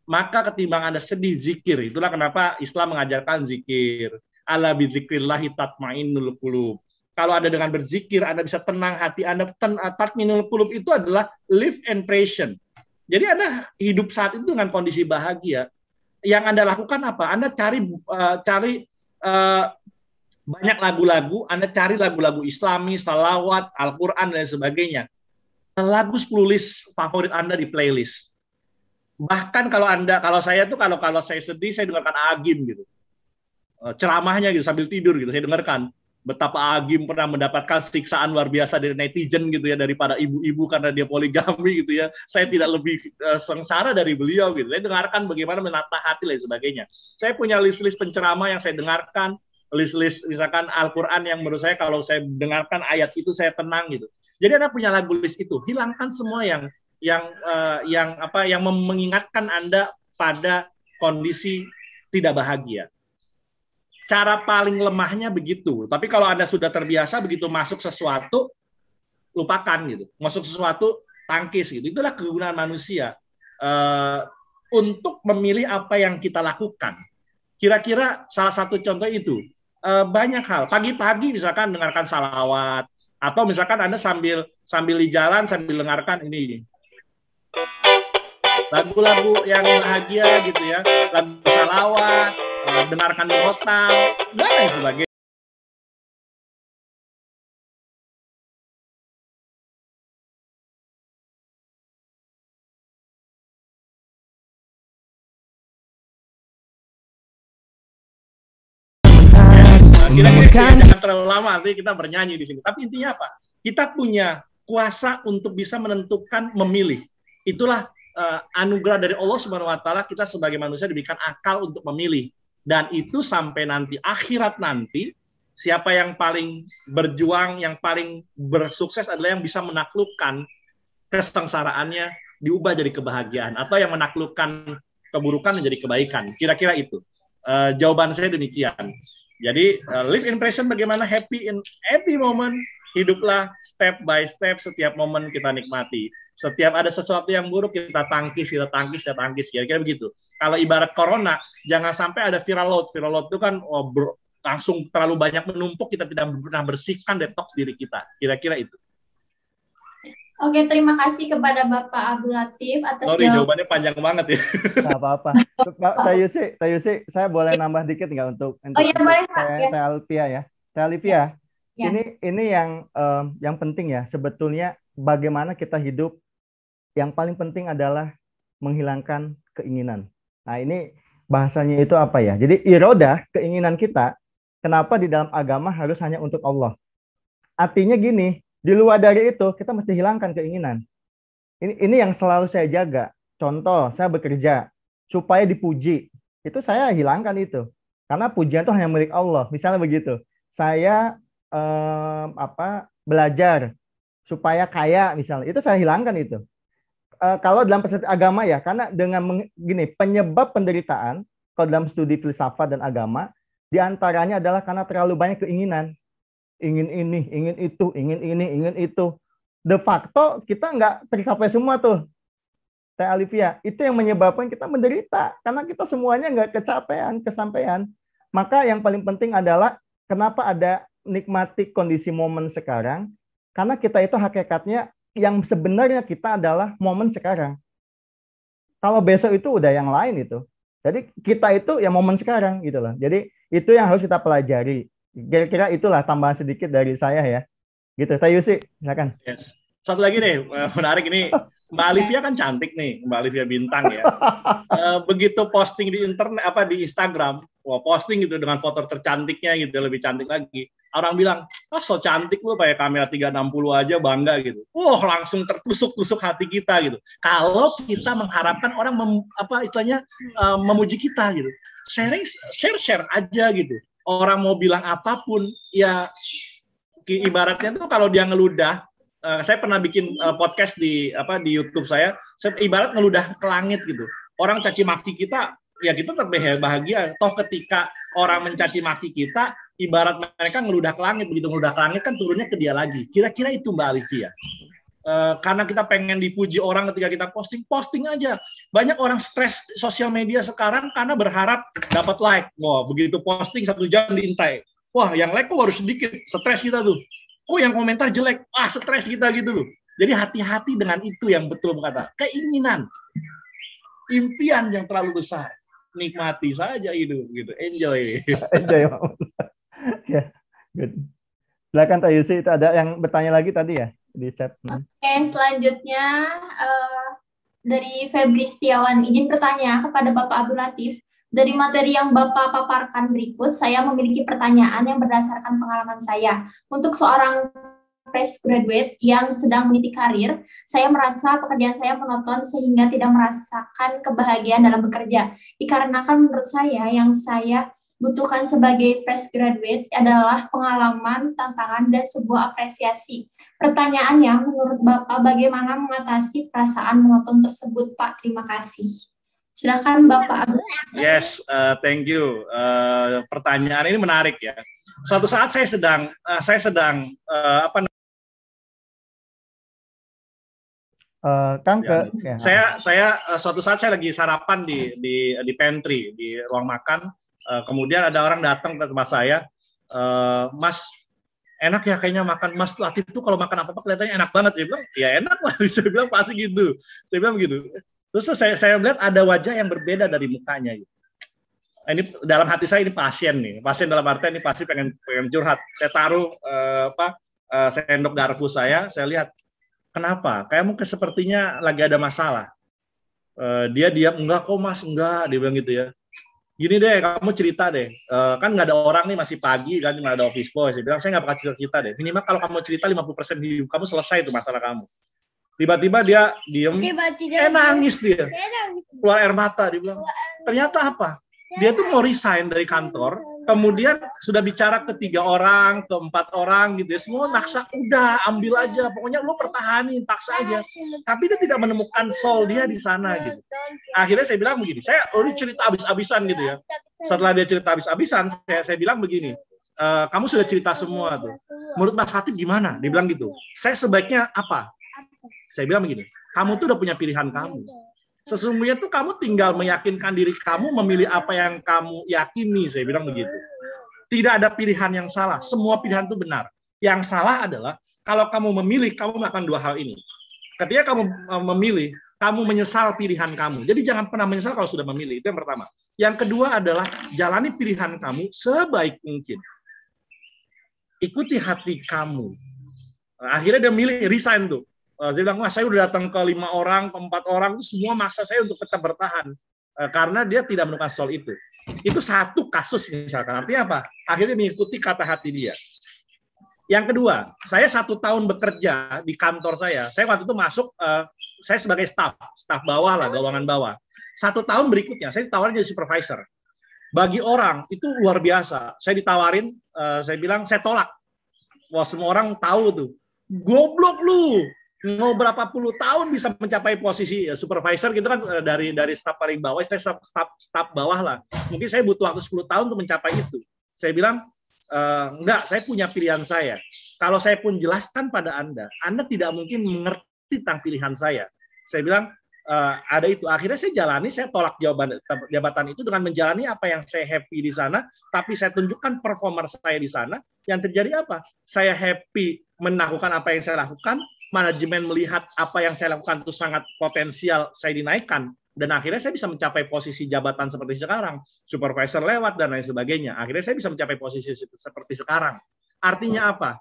Maka ketimbang Anda sedih zikir, itulah kenapa Islam mengajarkan zikir. Ala bidzikrillahi tatmainnul qulub kalau Anda dengan berzikir, Anda bisa tenang hati Anda. Ten, tatminul kulub itu adalah live and patient. Jadi Anda hidup saat itu dengan kondisi bahagia. Yang Anda lakukan apa? Anda cari uh, cari uh, banyak lagu-lagu, Anda cari lagu-lagu Islami, salawat, Al-Qur'an dan sebagainya. Lagu 10 list favorit Anda di playlist. Bahkan kalau Anda kalau saya tuh kalau kalau saya sedih saya dengarkan Agim gitu. Eh, ceramahnya gitu sambil tidur gitu saya dengarkan betapa Agim pernah mendapatkan siksaan luar biasa dari netizen gitu ya daripada ibu-ibu karena dia poligami gitu ya. Saya tidak lebih uh, sengsara dari beliau gitu. Saya dengarkan bagaimana menata hati dan sebagainya. Saya punya list-list penceramah yang saya dengarkan, list-list misalkan Al-Qur'an yang menurut saya kalau saya dengarkan ayat itu saya tenang gitu. Jadi Anda punya lagu list itu, hilangkan semua yang yang uh, yang apa yang mengingatkan Anda pada kondisi tidak bahagia cara paling lemahnya begitu. Tapi kalau Anda sudah terbiasa begitu masuk sesuatu lupakan gitu. Masuk sesuatu tangkis gitu. Itulah kegunaan manusia uh, untuk memilih apa yang kita lakukan. Kira-kira salah satu contoh itu uh, banyak hal. Pagi-pagi misalkan dengarkan salawat atau misalkan Anda sambil sambil di jalan sambil dengarkan ini lagu-lagu yang bahagia gitu ya, lagu salawat dengarkan di otak dan lain ya sebagainya kira-kira jangan terlalu lama nanti kita bernyanyi di sini. Tapi intinya apa? Kita punya kuasa untuk bisa menentukan memilih. Itulah uh, anugerah dari Allah Subhanahu wa taala kita sebagai manusia diberikan akal untuk memilih dan itu sampai nanti akhirat nanti siapa yang paling berjuang, yang paling bersukses adalah yang bisa menaklukkan kesengsaraannya diubah jadi kebahagiaan atau yang menaklukkan keburukan menjadi kebaikan. Kira-kira itu. Uh, jawaban saya demikian. Jadi uh, live impression bagaimana happy in every moment hiduplah step by step setiap momen kita nikmati. Setiap ada sesuatu yang buruk kita tangkis, kita tangkis, kita tangkis. Kira-kira begitu. Kalau ibarat corona, jangan sampai ada viral load. Viral load itu kan oh, bro, langsung terlalu banyak menumpuk, kita tidak pernah bersihkan detox diri kita. Kira-kira itu. Oke, terima kasih kepada Bapak Abdul Latif atas Sorry, jawab... jawabannya panjang banget ya. tidak apa-apa. Tayusi, Tayusi, saya boleh nambah dikit nggak untuk, untuk oh, iya, boleh, saya, yes. ya. Saya Alpia, Ya. Ini ini yang um, yang penting ya sebetulnya bagaimana kita hidup yang paling penting adalah menghilangkan keinginan. Nah, ini bahasanya itu apa ya? Jadi iroda keinginan kita kenapa di dalam agama harus hanya untuk Allah? Artinya gini, di luar dari itu kita mesti hilangkan keinginan. Ini ini yang selalu saya jaga. Contoh, saya bekerja supaya dipuji. Itu saya hilangkan itu. Karena pujian itu hanya milik Allah. Misalnya begitu. Saya um, apa belajar supaya kaya misalnya itu saya hilangkan itu uh, kalau dalam perspektif agama ya karena dengan meng, gini penyebab penderitaan kalau dalam studi filsafat dan agama diantaranya adalah karena terlalu banyak keinginan ingin ini ingin itu ingin ini ingin itu de facto kita nggak tercapai semua tuh Teh Alivia itu yang menyebabkan kita menderita karena kita semuanya nggak kecapean kesampaian maka yang paling penting adalah kenapa ada nikmati kondisi momen sekarang karena kita itu hakikatnya yang sebenarnya kita adalah momen sekarang. Kalau besok itu udah yang lain itu. Jadi kita itu ya momen sekarang gitu loh. Jadi itu yang harus kita pelajari. Kira-kira itulah tambahan sedikit dari saya ya. Gitu. Tayusi, silakan. Yes. Satu lagi nih menarik ini Mbak iya. Alivia kan cantik nih, Mbak Alivia bintang ya. Eh, begitu posting di internet apa di Instagram, wah posting gitu dengan foto tercantiknya gitu lebih cantik lagi. Orang bilang, ah so cantik lu pakai kamera 360 aja bangga gitu. Wah oh, langsung tertusuk-tusuk hati kita gitu. Kalau kita mengharapkan orang mem, apa istilahnya eh, memuji kita gitu, sharing share share aja gitu. Orang mau bilang apapun ya ibaratnya tuh kalau dia ngeludah uh, saya pernah bikin uh, podcast di apa di YouTube saya, saya ibarat ngeludah ke langit gitu. Orang caci maki kita, ya kita bahagia Toh ketika orang mencaci maki kita, ibarat mereka ngeludah ke langit begitu ngeludah ke langit kan turunnya ke dia lagi. Kira-kira itu Mbak Alivia. Uh, karena kita pengen dipuji orang ketika kita posting, posting aja. Banyak orang stres sosial media sekarang karena berharap dapat like. Wah, begitu posting satu jam diintai. Wah, yang like kok baru sedikit, stres kita tuh oh yang komentar jelek, ah stres kita gitu loh. Jadi hati-hati dengan itu yang betul berkata. Keinginan, impian yang terlalu besar. Nikmati saja hidup gitu, enjoy. enjoy. ya, good. Silakan Tayo Yusi, itu ada yang bertanya lagi tadi ya di chat. Hmm. Oke, okay, selanjutnya uh, dari Febri Setiawan. Izin bertanya kepada Bapak Abdul Latif, dari materi yang Bapak paparkan berikut, saya memiliki pertanyaan yang berdasarkan pengalaman saya. Untuk seorang fresh graduate yang sedang meniti karir, saya merasa pekerjaan saya monoton sehingga tidak merasakan kebahagiaan dalam bekerja. Dikarenakan menurut saya yang saya butuhkan sebagai fresh graduate adalah pengalaman, tantangan, dan sebuah apresiasi. Pertanyaannya, menurut Bapak bagaimana mengatasi perasaan monoton tersebut, Pak? Terima kasih. Silakan Bapak. Yes, uh, thank you. Uh, pertanyaan ini menarik ya. Suatu saat saya sedang uh, saya sedang uh, apa Uh, Kang ke ya. ya. saya saya uh, suatu saat saya lagi sarapan di di di pantry di ruang makan uh, kemudian ada orang datang ke tempat saya uh, Mas enak ya kayaknya makan Mas Latif itu kalau makan apa apa kelihatannya enak banget saya bilang ya enak lah saya bilang pasti gitu saya bilang begitu Terus tuh saya saya melihat ada wajah yang berbeda dari mukanya gitu. Nah, ini dalam hati saya ini pasien nih, pasien dalam arti ini pasti pengen pengen curhat. Saya taruh eh, apa eh, sendok garpu saya, saya lihat kenapa? Kayak mungkin sepertinya lagi ada masalah. Eh, dia diam enggak kok mas enggak dia bilang gitu ya. Gini deh, kamu cerita deh. Eh, kan nggak ada orang nih masih pagi kan, cuma ada office boy. Saya bilang saya nggak bakal cerita cerita deh. Minimal kalau kamu cerita 50% hidup kamu selesai itu masalah kamu tiba-tiba dia diem tiba-tiba eh nangis dia keluar air mata dia bilang ternyata apa dia tuh mau resign dari kantor kemudian sudah bicara ke tiga orang ke empat orang gitu ya. semua maksa udah ambil aja pokoknya lu pertahanin paksa aja tapi dia tidak menemukan soul dia di sana gitu akhirnya saya bilang begini saya oh cerita abis-abisan gitu ya setelah dia cerita abis-abisan saya saya bilang begini e, kamu sudah cerita semua tuh menurut Mas Khatib gimana dia bilang gitu saya sebaiknya apa saya bilang begini, kamu tuh udah punya pilihan iya, kamu. Iya. Sesungguhnya tuh kamu tinggal meyakinkan diri kamu memilih apa yang kamu yakini, saya bilang begitu. Tidak ada pilihan yang salah, semua pilihan itu benar. Yang salah adalah kalau kamu memilih, kamu melakukan dua hal ini. Ketika kamu e, memilih, kamu menyesal pilihan kamu. Jadi jangan pernah menyesal kalau sudah memilih. Itu yang pertama. Yang kedua adalah jalani pilihan kamu sebaik mungkin. Ikuti hati kamu. Akhirnya dia milih resign tuh. Eh, dia bilang, wah saya udah datang ke lima orang, ke empat orang, itu semua maksa saya untuk tetap bertahan. Eh, karena dia tidak menemukan soal itu. Itu satu kasus misalkan. Artinya apa? Akhirnya mengikuti kata hati dia. Yang kedua, saya satu tahun bekerja di kantor saya. Saya waktu itu masuk, eh, saya sebagai staff, staff bawah lah, gawangan bawah. Satu tahun berikutnya, saya ditawarin jadi supervisor. Bagi orang, itu luar biasa. Saya ditawarin, saya bilang, saya tolak. Wah, semua orang tahu tuh. Goblok lu, mau berapa puluh tahun bisa mencapai posisi eh, supervisor gitu kan eh, dari dari staf paling bawah saya eh, staf, staf, staf bawah lah mungkin saya butuh waktu 10 tahun untuk mencapai itu saya bilang e, enggak saya punya pilihan saya kalau saya pun jelaskan pada anda anda tidak mungkin mengerti tentang pilihan saya saya bilang e, ada itu akhirnya saya jalani saya tolak jawaban jabatan itu dengan menjalani apa yang saya happy di sana tapi saya tunjukkan performer saya di sana yang terjadi apa saya happy menakukan apa yang saya lakukan manajemen melihat apa yang saya lakukan itu sangat potensial saya dinaikkan dan akhirnya saya bisa mencapai posisi jabatan seperti sekarang, supervisor lewat dan lain sebagainya. Akhirnya saya bisa mencapai posisi seperti sekarang. Artinya apa?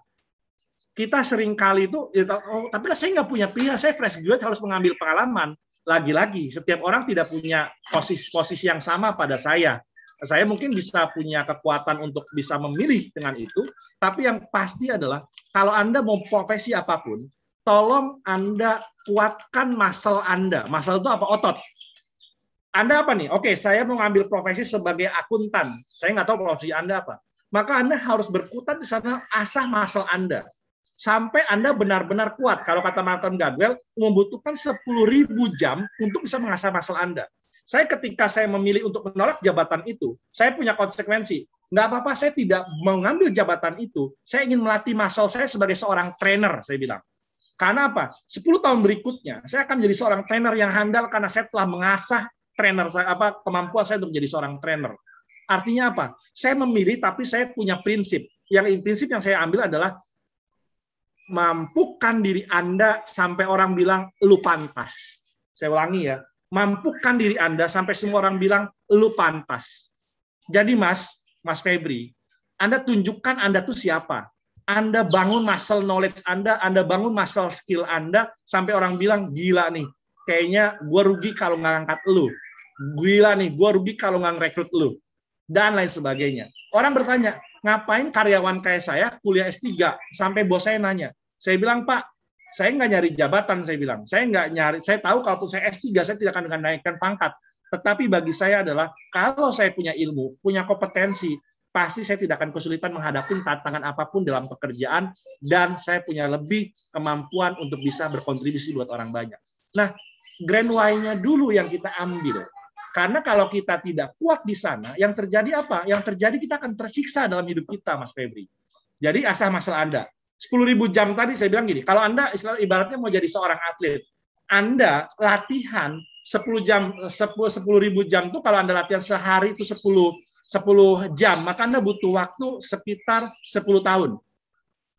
Kita sering kali itu, ya, oh, tapi saya nggak punya pilihan, saya fresh graduate harus mengambil pengalaman. Lagi-lagi, setiap orang tidak punya posisi-posisi yang sama pada saya. Saya mungkin bisa punya kekuatan untuk bisa memilih dengan itu, tapi yang pasti adalah kalau Anda mau profesi apapun, tolong Anda kuatkan masal Anda. Masal itu apa? Otot. Anda apa nih? Oke, saya mau ngambil profesi sebagai akuntan. Saya nggak tahu profesi Anda apa. Maka Anda harus berkutat di sana asah masal Anda. Sampai Anda benar-benar kuat. Kalau kata Martin Gadwell, membutuhkan 10.000 jam untuk bisa mengasah masal Anda. Saya ketika saya memilih untuk menolak jabatan itu, saya punya konsekuensi. Nggak apa-apa, saya tidak mengambil jabatan itu. Saya ingin melatih masal saya sebagai seorang trainer, saya bilang. Karena apa? 10 tahun berikutnya saya akan menjadi seorang trainer yang handal karena saya telah mengasah trainer saya apa kemampuan saya untuk menjadi seorang trainer. Artinya apa? Saya memilih tapi saya punya prinsip. Yang prinsip yang saya ambil adalah mampukan diri Anda sampai orang bilang lu pantas. Saya ulangi ya, mampukan diri Anda sampai semua orang bilang lu pantas. Jadi Mas, Mas Febri, Anda tunjukkan Anda tuh siapa. Anda bangun muscle knowledge Anda, Anda bangun muscle skill Anda, sampai orang bilang, gila nih, kayaknya gue rugi kalau nggak ngangkat lu. Gila nih, gue rugi kalau nggak ngerekrut lu. Dan lain sebagainya. Orang bertanya, ngapain karyawan kayak saya kuliah S3? Sampai bos saya nanya. Saya bilang, Pak, saya nggak nyari jabatan, saya bilang. Saya nggak nyari, saya tahu kalau saya S3, saya tidak akan naikkan pangkat. Tetapi bagi saya adalah, kalau saya punya ilmu, punya kompetensi, pasti saya tidak akan kesulitan menghadapi tantangan apapun dalam pekerjaan dan saya punya lebih kemampuan untuk bisa berkontribusi buat orang banyak. Nah, grand why-nya dulu yang kita ambil. Karena kalau kita tidak kuat di sana, yang terjadi apa? Yang terjadi kita akan tersiksa dalam hidup kita, Mas Febri. Jadi asah masalah Anda. 10.000 jam tadi saya bilang gini, kalau Anda ibaratnya mau jadi seorang atlet, Anda latihan 10 jam 10.000 jam itu kalau Anda latihan sehari itu 10 10 jam, maka Anda butuh waktu sekitar 10 tahun.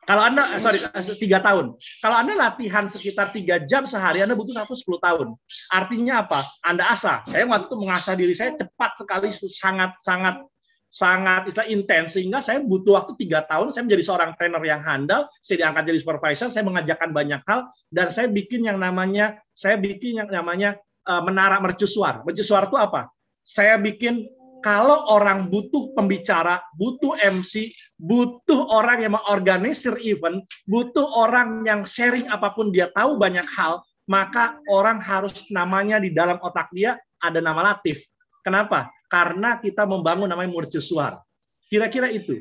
Kalau Anda, eh, sorry, eh, tiga tahun. Kalau Anda latihan sekitar tiga jam sehari, Anda butuh satu 10 tahun. Artinya apa? Anda asah. Saya waktu itu mengasah diri saya cepat sekali, sangat, sangat, sangat istilah intens sehingga saya butuh waktu tiga tahun saya menjadi seorang trainer yang handal saya diangkat jadi supervisor saya mengajarkan banyak hal dan saya bikin yang namanya saya bikin yang namanya uh, eh, menara mercusuar mercusuar itu apa saya bikin kalau orang butuh pembicara, butuh MC, butuh orang yang mengorganisir event, butuh orang yang sharing apapun dia tahu banyak hal, maka orang harus namanya di dalam otak dia ada nama Latif. Kenapa? Karena kita membangun namanya mercusuar. Kira-kira itu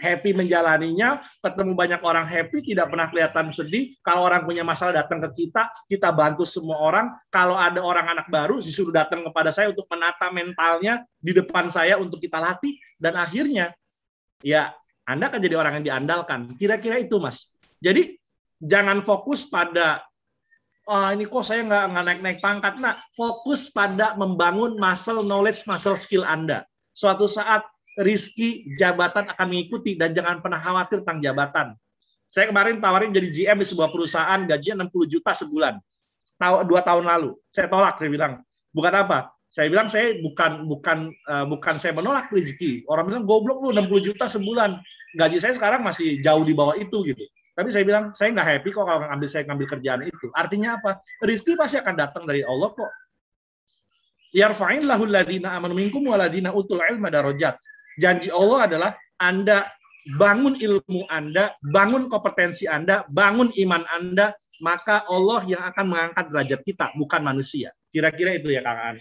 happy menjalaninya, ketemu banyak orang happy, tidak pernah kelihatan sedih. Kalau orang punya masalah datang ke kita, kita bantu semua orang. Kalau ada orang anak baru, disuruh datang kepada saya untuk menata mentalnya di depan saya untuk kita latih. Dan akhirnya, ya Anda akan jadi orang yang diandalkan. Kira-kira itu, Mas. Jadi jangan fokus pada oh, ini kok saya nggak nggak naik naik pangkat nah fokus pada membangun muscle knowledge muscle skill anda suatu saat Rizky jabatan akan mengikuti dan jangan pernah khawatir tentang jabatan. Saya kemarin tawarin jadi GM di sebuah perusahaan gajinya 60 juta sebulan. Tahu dua tahun lalu, saya tolak. Saya bilang bukan apa. Saya bilang saya bukan bukan uh, bukan saya menolak rezeki. Orang bilang goblok lu 60 juta sebulan. Gaji saya sekarang masih jauh di bawah itu gitu. Tapi saya bilang saya nggak happy kok kalau ngambil saya ngambil kerjaan itu. Artinya apa? Rizki pasti akan datang dari Allah kok. Yarfa'in lahul ladina amanu minkum waladina utul ilma darajat janji Allah adalah Anda bangun ilmu Anda, bangun kompetensi Anda, bangun iman Anda, maka Allah yang akan mengangkat derajat kita, bukan manusia. Kira-kira itu ya Kang An.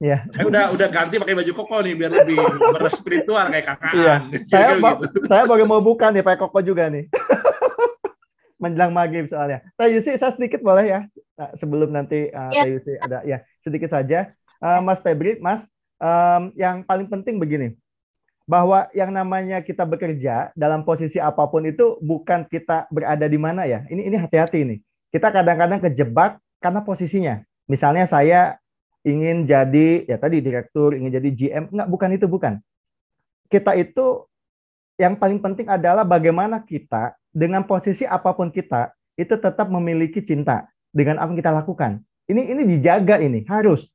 Ya. Saya udah udah ganti pakai baju koko nih biar lebih berespiritual kayak Kang An. Ya. Saya gitu. saya baru mau buka nih pakai koko juga nih. Menjelang maghrib soalnya. Yusi, saya sedikit boleh ya nah, sebelum nanti uh, ya. ada ya sedikit saja. Uh, Mas Febri, Mas um, yang paling penting begini bahwa yang namanya kita bekerja dalam posisi apapun itu bukan kita berada di mana ya. Ini ini hati-hati ini. Kita kadang-kadang kejebak karena posisinya. Misalnya saya ingin jadi ya tadi direktur, ingin jadi GM, enggak bukan itu bukan. Kita itu yang paling penting adalah bagaimana kita dengan posisi apapun kita itu tetap memiliki cinta dengan apa yang kita lakukan. Ini ini dijaga ini harus.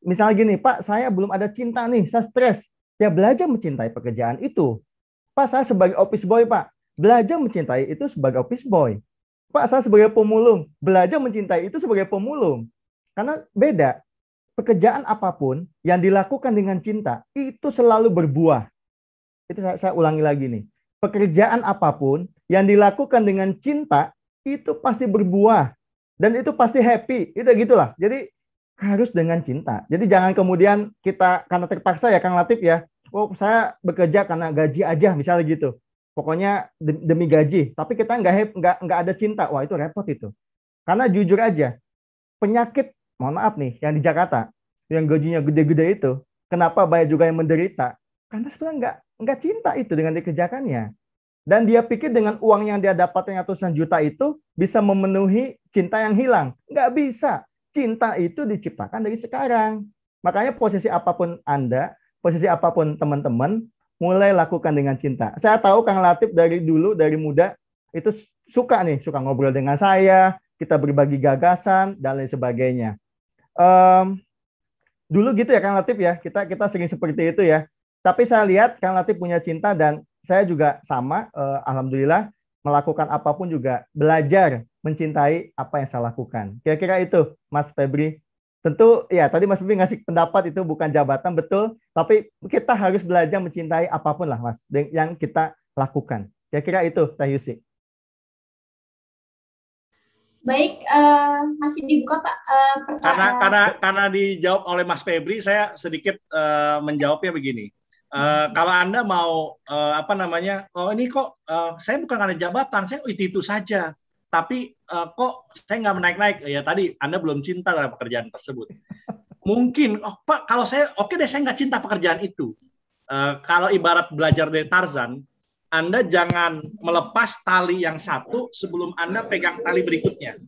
Misalnya gini, Pak, saya belum ada cinta nih, saya stres Ya belajar mencintai pekerjaan itu. Pak, saya sebagai office boy, Pak. Belajar mencintai itu sebagai office boy. Pak, saya sebagai pemulung. Belajar mencintai itu sebagai pemulung. Karena beda. Pekerjaan apapun yang dilakukan dengan cinta, itu selalu berbuah. Itu saya, saya ulangi lagi nih. Pekerjaan apapun yang dilakukan dengan cinta, itu pasti berbuah. Dan itu pasti happy. Itu gitulah. Jadi harus dengan cinta. Jadi jangan kemudian kita karena terpaksa ya Kang Latif ya, oh saya bekerja karena gaji aja misalnya gitu. Pokoknya demi gaji, tapi kita nggak nggak nggak ada cinta. Wah itu repot itu. Karena jujur aja, penyakit mohon maaf nih yang di Jakarta yang gajinya gede-gede itu, kenapa banyak juga yang menderita? Karena sebenarnya nggak nggak cinta itu dengan dikerjakannya. Dan dia pikir dengan uang yang dia dapat yang ratusan juta itu bisa memenuhi cinta yang hilang. Nggak bisa. Cinta itu diciptakan dari sekarang. Makanya posisi apapun Anda, posisi apapun teman-teman, mulai lakukan dengan cinta. Saya tahu Kang Latif dari dulu, dari muda, itu suka nih, suka ngobrol dengan saya, kita berbagi gagasan, dan lain sebagainya. Um, dulu gitu ya Kang Latif ya, kita kita sering seperti itu ya. Tapi saya lihat Kang Latif punya cinta dan saya juga sama, uh, Alhamdulillah, melakukan apapun juga belajar mencintai apa yang saya lakukan. Kira-kira itu, Mas Febri, Tentu ya tadi Mas Bibi ngasih pendapat itu bukan jabatan betul, tapi kita harus belajar mencintai apapun lah Mas yang kita lakukan. Kira-kira itu Teh Yusi. Baik, uh, masih dibuka Pak uh, Karena karena karena dijawab oleh Mas Febri, saya sedikit uh, menjawabnya begini. Uh, kalau Anda mau uh, apa namanya? Oh, ini kok uh, saya bukan karena jabatan, saya itu itu saja tapi uh, kok saya nggak menaik-naik ya tadi Anda belum cinta dengan pekerjaan tersebut mungkin oh Pak kalau saya oke okay deh saya nggak cinta pekerjaan itu uh, kalau ibarat belajar dari Tarzan Anda jangan melepas tali yang satu sebelum Anda pegang tali berikutnya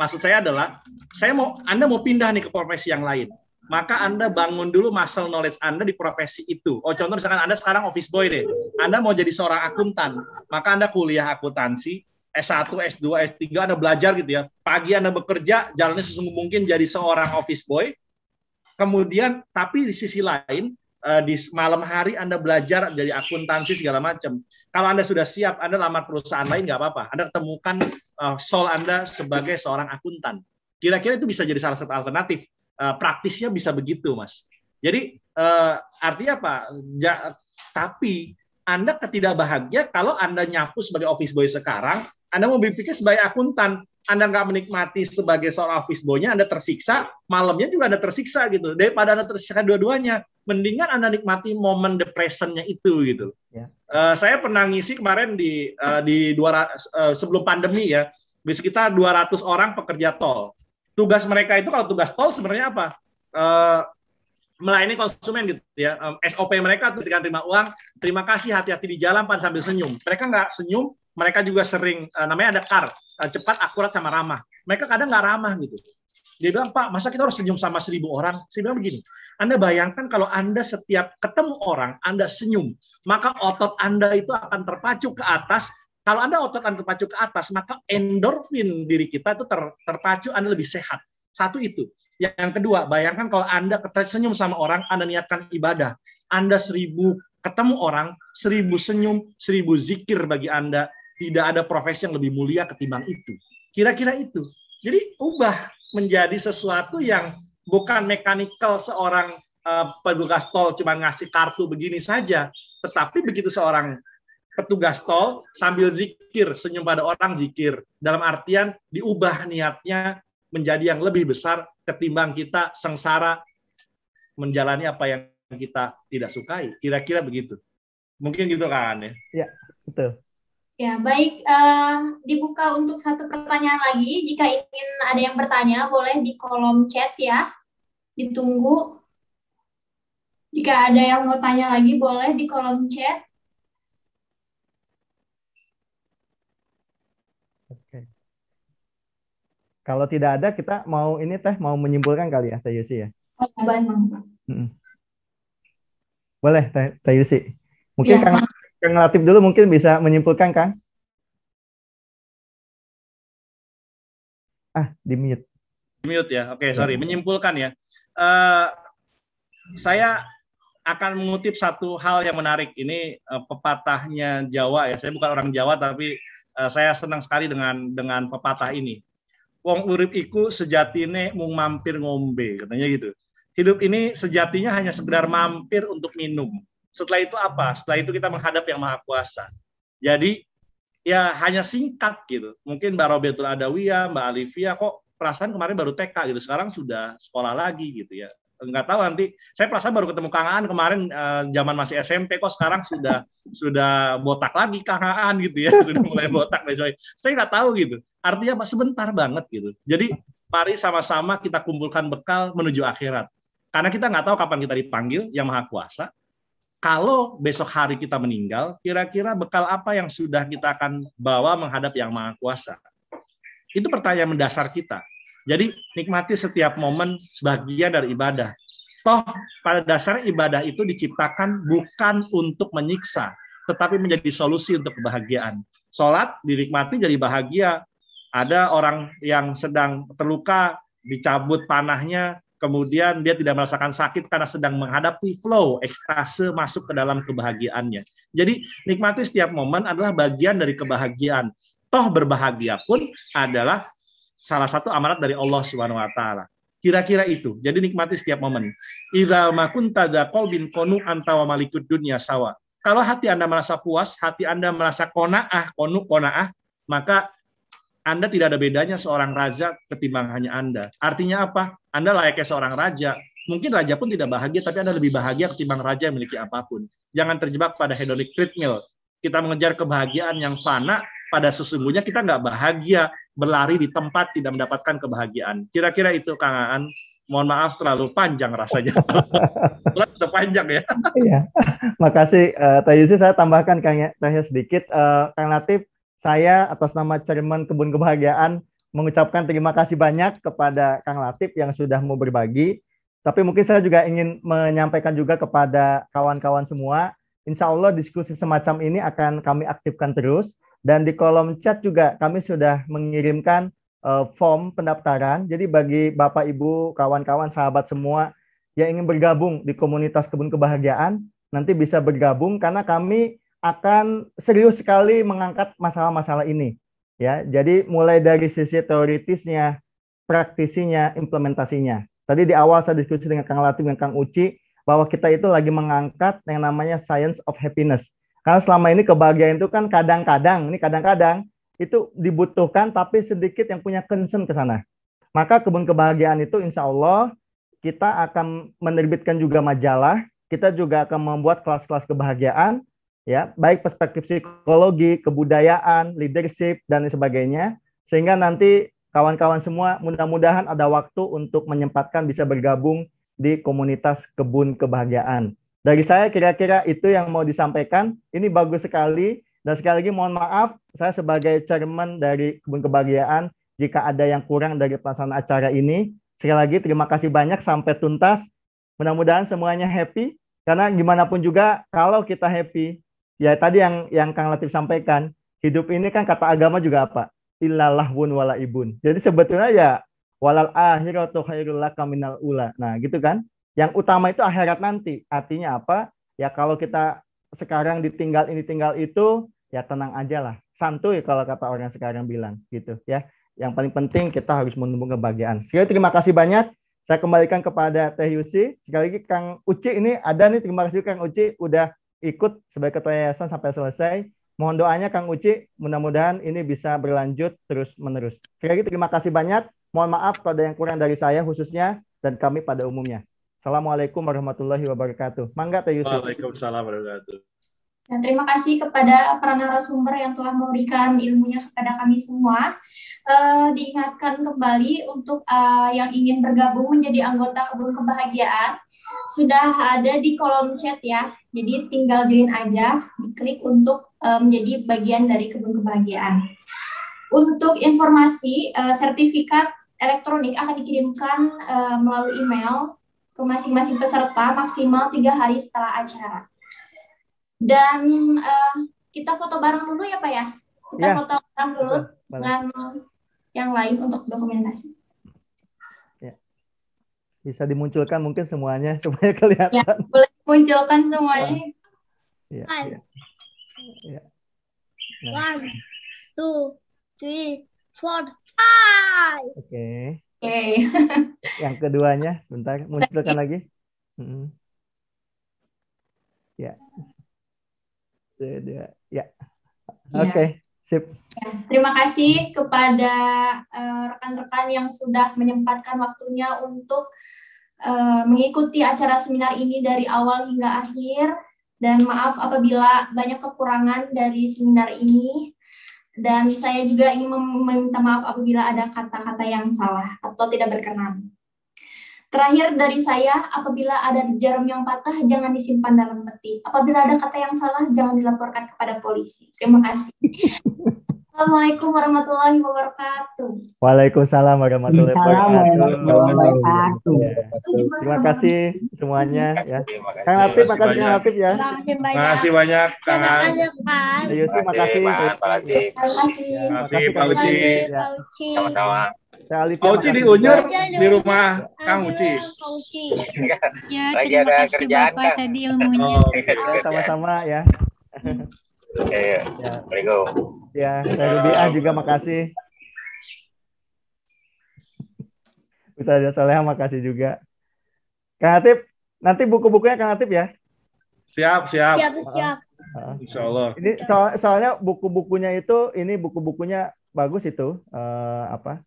maksud saya adalah saya mau Anda mau pindah nih ke profesi yang lain maka Anda bangun dulu muscle knowledge Anda di profesi itu. Oh, contoh misalkan Anda sekarang office boy deh. Anda mau jadi seorang akuntan, maka Anda kuliah akuntansi, S1, S2, S3 Anda belajar gitu ya. Pagi Anda bekerja, jalannya sesungguh mungkin jadi seorang office boy. Kemudian tapi di sisi lain eh, di malam hari Anda belajar jadi akuntansi segala macam. Kalau Anda sudah siap, Anda lamar perusahaan lain nggak apa-apa. Anda temukan eh, soul Anda sebagai seorang akuntan. Kira-kira itu bisa jadi salah satu alternatif. Eh, praktisnya bisa begitu, Mas. Jadi artinya apa? Ja, tapi anda ketidakbahagia kalau Anda nyapu sebagai office boy sekarang, anda mau berpikir sebagai akuntan, Anda nggak menikmati sebagai seorang boy-nya, Anda tersiksa, malamnya juga Anda tersiksa gitu. Daripada Anda tersiksa dua-duanya, mendingan Anda nikmati momen the present-nya itu gitu. Ya. Uh, saya pernah ngisi kemarin di uh, di dua uh, sebelum pandemi ya, di sekitar 200 orang pekerja tol. Tugas mereka itu kalau tugas tol sebenarnya apa? Uh, melayani konsumen gitu ya. Um, SOP mereka tuh ketika terima uang, terima kasih hati-hati di jalan pan sambil senyum. Mereka nggak senyum, mereka juga sering uh, namanya ada kar, uh, cepat, akurat sama ramah. Mereka kadang nggak ramah gitu. Dia bilang, Pak, masa kita harus senyum sama seribu orang? Saya bilang begini, Anda bayangkan kalau Anda setiap ketemu orang, Anda senyum, maka otot Anda itu akan terpacu ke atas, kalau Anda otot Anda terpacu ke atas, maka endorfin diri kita itu ter, terpacu, Anda lebih sehat. Satu itu. Yang kedua, bayangkan kalau Anda tersenyum sama orang, Anda niatkan ibadah. Anda seribu ketemu orang, seribu senyum, seribu zikir bagi Anda. Tidak ada profesi yang lebih mulia ketimbang itu. Kira-kira itu. Jadi ubah menjadi sesuatu yang bukan mekanikal seorang uh, petugas tol cuma ngasih kartu begini saja. Tetapi begitu seorang petugas tol sambil zikir, senyum pada orang zikir. Dalam artian diubah niatnya menjadi yang lebih besar ketimbang kita sengsara menjalani apa yang kita tidak sukai. Kira-kira begitu. Mungkin gitu kan ya. Iya, betul. Ya, baik. Uh, dibuka untuk satu pertanyaan lagi. Jika ingin ada yang bertanya, boleh di kolom chat ya. Ditunggu. Jika ada yang mau tanya lagi, boleh di kolom chat. Kalau tidak ada kita mau ini teh mau menyimpulkan kali ya Teh Yusi ya. hmm. Boleh Teh, teh Yusi. Mungkin ya, Kang Kang Latif dulu mungkin bisa menyimpulkan Kang. Ah, di mute. Di mute ya. Oke, okay, sorry. Iya. Menyimpulkan ya. Uh, saya akan mengutip satu hal yang menarik ini uh, pepatahnya Jawa ya. Saya bukan orang Jawa tapi uh, saya senang sekali dengan dengan pepatah ini wong urip iku sejatine mung mampir ngombe, katanya gitu. Hidup ini sejatinya hanya sekedar mampir untuk minum. Setelah itu apa? Setelah itu kita menghadap yang Maha Kuasa. Jadi ya hanya singkat gitu. Mungkin Mbak Robertul Adawiyah, Mbak Alivia kok perasaan kemarin baru TK gitu, sekarang sudah sekolah lagi gitu ya nggak tahu nanti saya perasaan baru ketemu Kang Aan kemarin eh, zaman masih SMP kok sekarang sudah sudah botak lagi Kang Aan gitu ya sudah mulai botak dan saya nggak tahu gitu artinya sebentar banget gitu jadi mari sama-sama kita kumpulkan bekal menuju akhirat karena kita nggak tahu kapan kita dipanggil yang maha kuasa kalau besok hari kita meninggal kira-kira bekal apa yang sudah kita akan bawa menghadap yang maha kuasa itu pertanyaan mendasar kita jadi nikmati setiap momen sebagian dari ibadah. Toh pada dasarnya ibadah itu diciptakan bukan untuk menyiksa, tetapi menjadi solusi untuk kebahagiaan. Sholat dinikmati jadi bahagia. Ada orang yang sedang terluka, dicabut panahnya, kemudian dia tidak merasakan sakit karena sedang menghadapi flow, ekstase masuk ke dalam kebahagiaannya. Jadi nikmati setiap momen adalah bagian dari kebahagiaan. Toh berbahagia pun adalah salah satu amanat dari Allah Subhanahu wa taala. Kira-kira itu. Jadi nikmati setiap momen. Idza makunta bin konu antawa malikud dunya sawa. Kalau hati Anda merasa puas, hati Anda merasa kona'ah, konu kona'ah, maka anda tidak ada bedanya seorang raja ketimbang hanya Anda. Artinya apa? Anda layaknya seorang raja. Mungkin raja pun tidak bahagia, tapi Anda lebih bahagia ketimbang raja yang memiliki apapun. Jangan terjebak pada hedonic treadmill. Kita mengejar kebahagiaan yang fana, pada sesungguhnya kita nggak bahagia berlari di tempat tidak mendapatkan kebahagiaan. Kira-kira itu Kang Aan. Mohon maaf terlalu panjang rasanya. terlalu panjang ya. Iya. Makasih uh, Yusi saya tambahkan Kang Yahya ya, sedikit uh, Kang Latif saya atas nama Chairman Kebun Kebahagiaan mengucapkan terima kasih banyak kepada Kang Latif yang sudah mau berbagi. Tapi mungkin saya juga ingin menyampaikan juga kepada kawan-kawan semua, insya Allah diskusi semacam ini akan kami aktifkan terus dan di kolom chat juga kami sudah mengirimkan uh, form pendaftaran. Jadi bagi Bapak, Ibu, kawan-kawan, sahabat semua yang ingin bergabung di komunitas Kebun Kebahagiaan, nanti bisa bergabung karena kami akan serius sekali mengangkat masalah-masalah ini. Ya, jadi mulai dari sisi teoritisnya, praktisinya, implementasinya. Tadi di awal saya diskusi dengan Kang Latif dan Kang Uci bahwa kita itu lagi mengangkat yang namanya science of happiness karena selama ini kebahagiaan itu kan kadang-kadang, ini kadang-kadang itu dibutuhkan tapi sedikit yang punya concern ke sana. Maka kebun kebahagiaan itu insya Allah kita akan menerbitkan juga majalah, kita juga akan membuat kelas-kelas kebahagiaan, ya baik perspektif psikologi, kebudayaan, leadership dan sebagainya, sehingga nanti kawan-kawan semua mudah-mudahan ada waktu untuk menyempatkan bisa bergabung di komunitas kebun kebahagiaan. Dari saya kira-kira itu yang mau disampaikan. Ini bagus sekali. Dan sekali lagi mohon maaf, saya sebagai chairman dari Kebun Kebahagiaan, jika ada yang kurang dari pelaksanaan acara ini, sekali lagi terima kasih banyak sampai tuntas. Mudah-mudahan semuanya happy. Karena gimana pun juga, kalau kita happy, ya tadi yang yang Kang Latif sampaikan, hidup ini kan kata agama juga apa? Ilalah wun wala ibun. Jadi sebetulnya ya walal akhiratu khairul ula. Nah, gitu kan? Yang utama itu akhirat nanti. Artinya apa? Ya kalau kita sekarang ditinggal ini tinggal itu, ya tenang aja lah. Santuy kalau kata orang sekarang bilang gitu ya. Yang paling penting kita harus menemukan kebahagiaan. Sekali terima kasih banyak. Saya kembalikan kepada Teh Yusi. Sekali lagi Kang Uci ini ada nih. Terima kasih Kang Uci udah ikut sebagai ketua yayasan sampai selesai. Mohon doanya Kang Uci, mudah-mudahan ini bisa berlanjut terus-menerus. Sekali lagi terima kasih banyak. Mohon maaf kalau ada yang kurang dari saya khususnya dan kami pada umumnya. Assalamualaikum warahmatullahi wabarakatuh. Mangga Teh Yusuf. Waalaikumsalam warahmatullahi wabarakatuh. Dan terima kasih kepada para narasumber yang telah memberikan ilmunya kepada kami semua. Uh, diingatkan kembali untuk uh, yang ingin bergabung menjadi anggota Kebun Kebahagiaan, sudah ada di kolom chat ya. Jadi tinggal join aja, diklik untuk uh, menjadi bagian dari Kebun Kebahagiaan. Untuk informasi, sertifikat elektronik akan dikirimkan melalui email ke masing-masing peserta maksimal tiga hari setelah acara. Dan uh, kita foto bareng dulu ya Pak ya? Kita ya. foto bareng dulu Betul. dengan yang lain untuk dokumentasi. Ya. Bisa dimunculkan mungkin semuanya supaya kelihatan. Ya, boleh munculkan semuanya. Ya. Ya. Ya. Nah. One, two, three, four, five. Oke. Okay. Okay. yang keduanya, bentar, munculkan lagi. Hmm. Ya. Ya. ya. Oke, okay. sip. Ya. Terima kasih kepada eh, rekan-rekan uh, yang sudah menyempatkan waktunya untuk uh, mengikuti acara seminar ini dari awal hingga akhir. Dan maaf apabila banyak kekurangan dari seminar ini dan saya juga ingin meminta maaf apabila ada kata-kata yang salah atau tidak berkenan. Terakhir dari saya, apabila ada jarum yang patah, jangan disimpan dalam peti. Apabila ada kata yang salah, jangan dilaporkan kepada polisi. Terima kasih. Assalamualaikum warahmatullahi wabarakatuh. Waalaikumsalam warahmatullahi wabarakatuh. warahmatullahi wabarakatuh. Iya. Terima kasih semuanya ya. Kang Latif, makasih Kang Latif ya. Terima kasih banyak Kang. Terima sih, Terima kasih Pak Uci. Terima kasih Saya Alif. Ya, Uci di Unyur di rumah Kang Uci. Oh, ya, terima kasih Bapak tadi ilmunya. Sama-sama ya. Oke, ya. ya. Assalamualaikum. Ya, saya ah, juga makasih. Bisa Ustazah soalnya makasih juga. Kang Atip, nanti buku-bukunya Kang Atip ya? Siap, siap. Siap, siap. Uh, ah. Insya Allah. Ini soal, soalnya buku-bukunya itu, ini buku-bukunya bagus itu, uh, apa,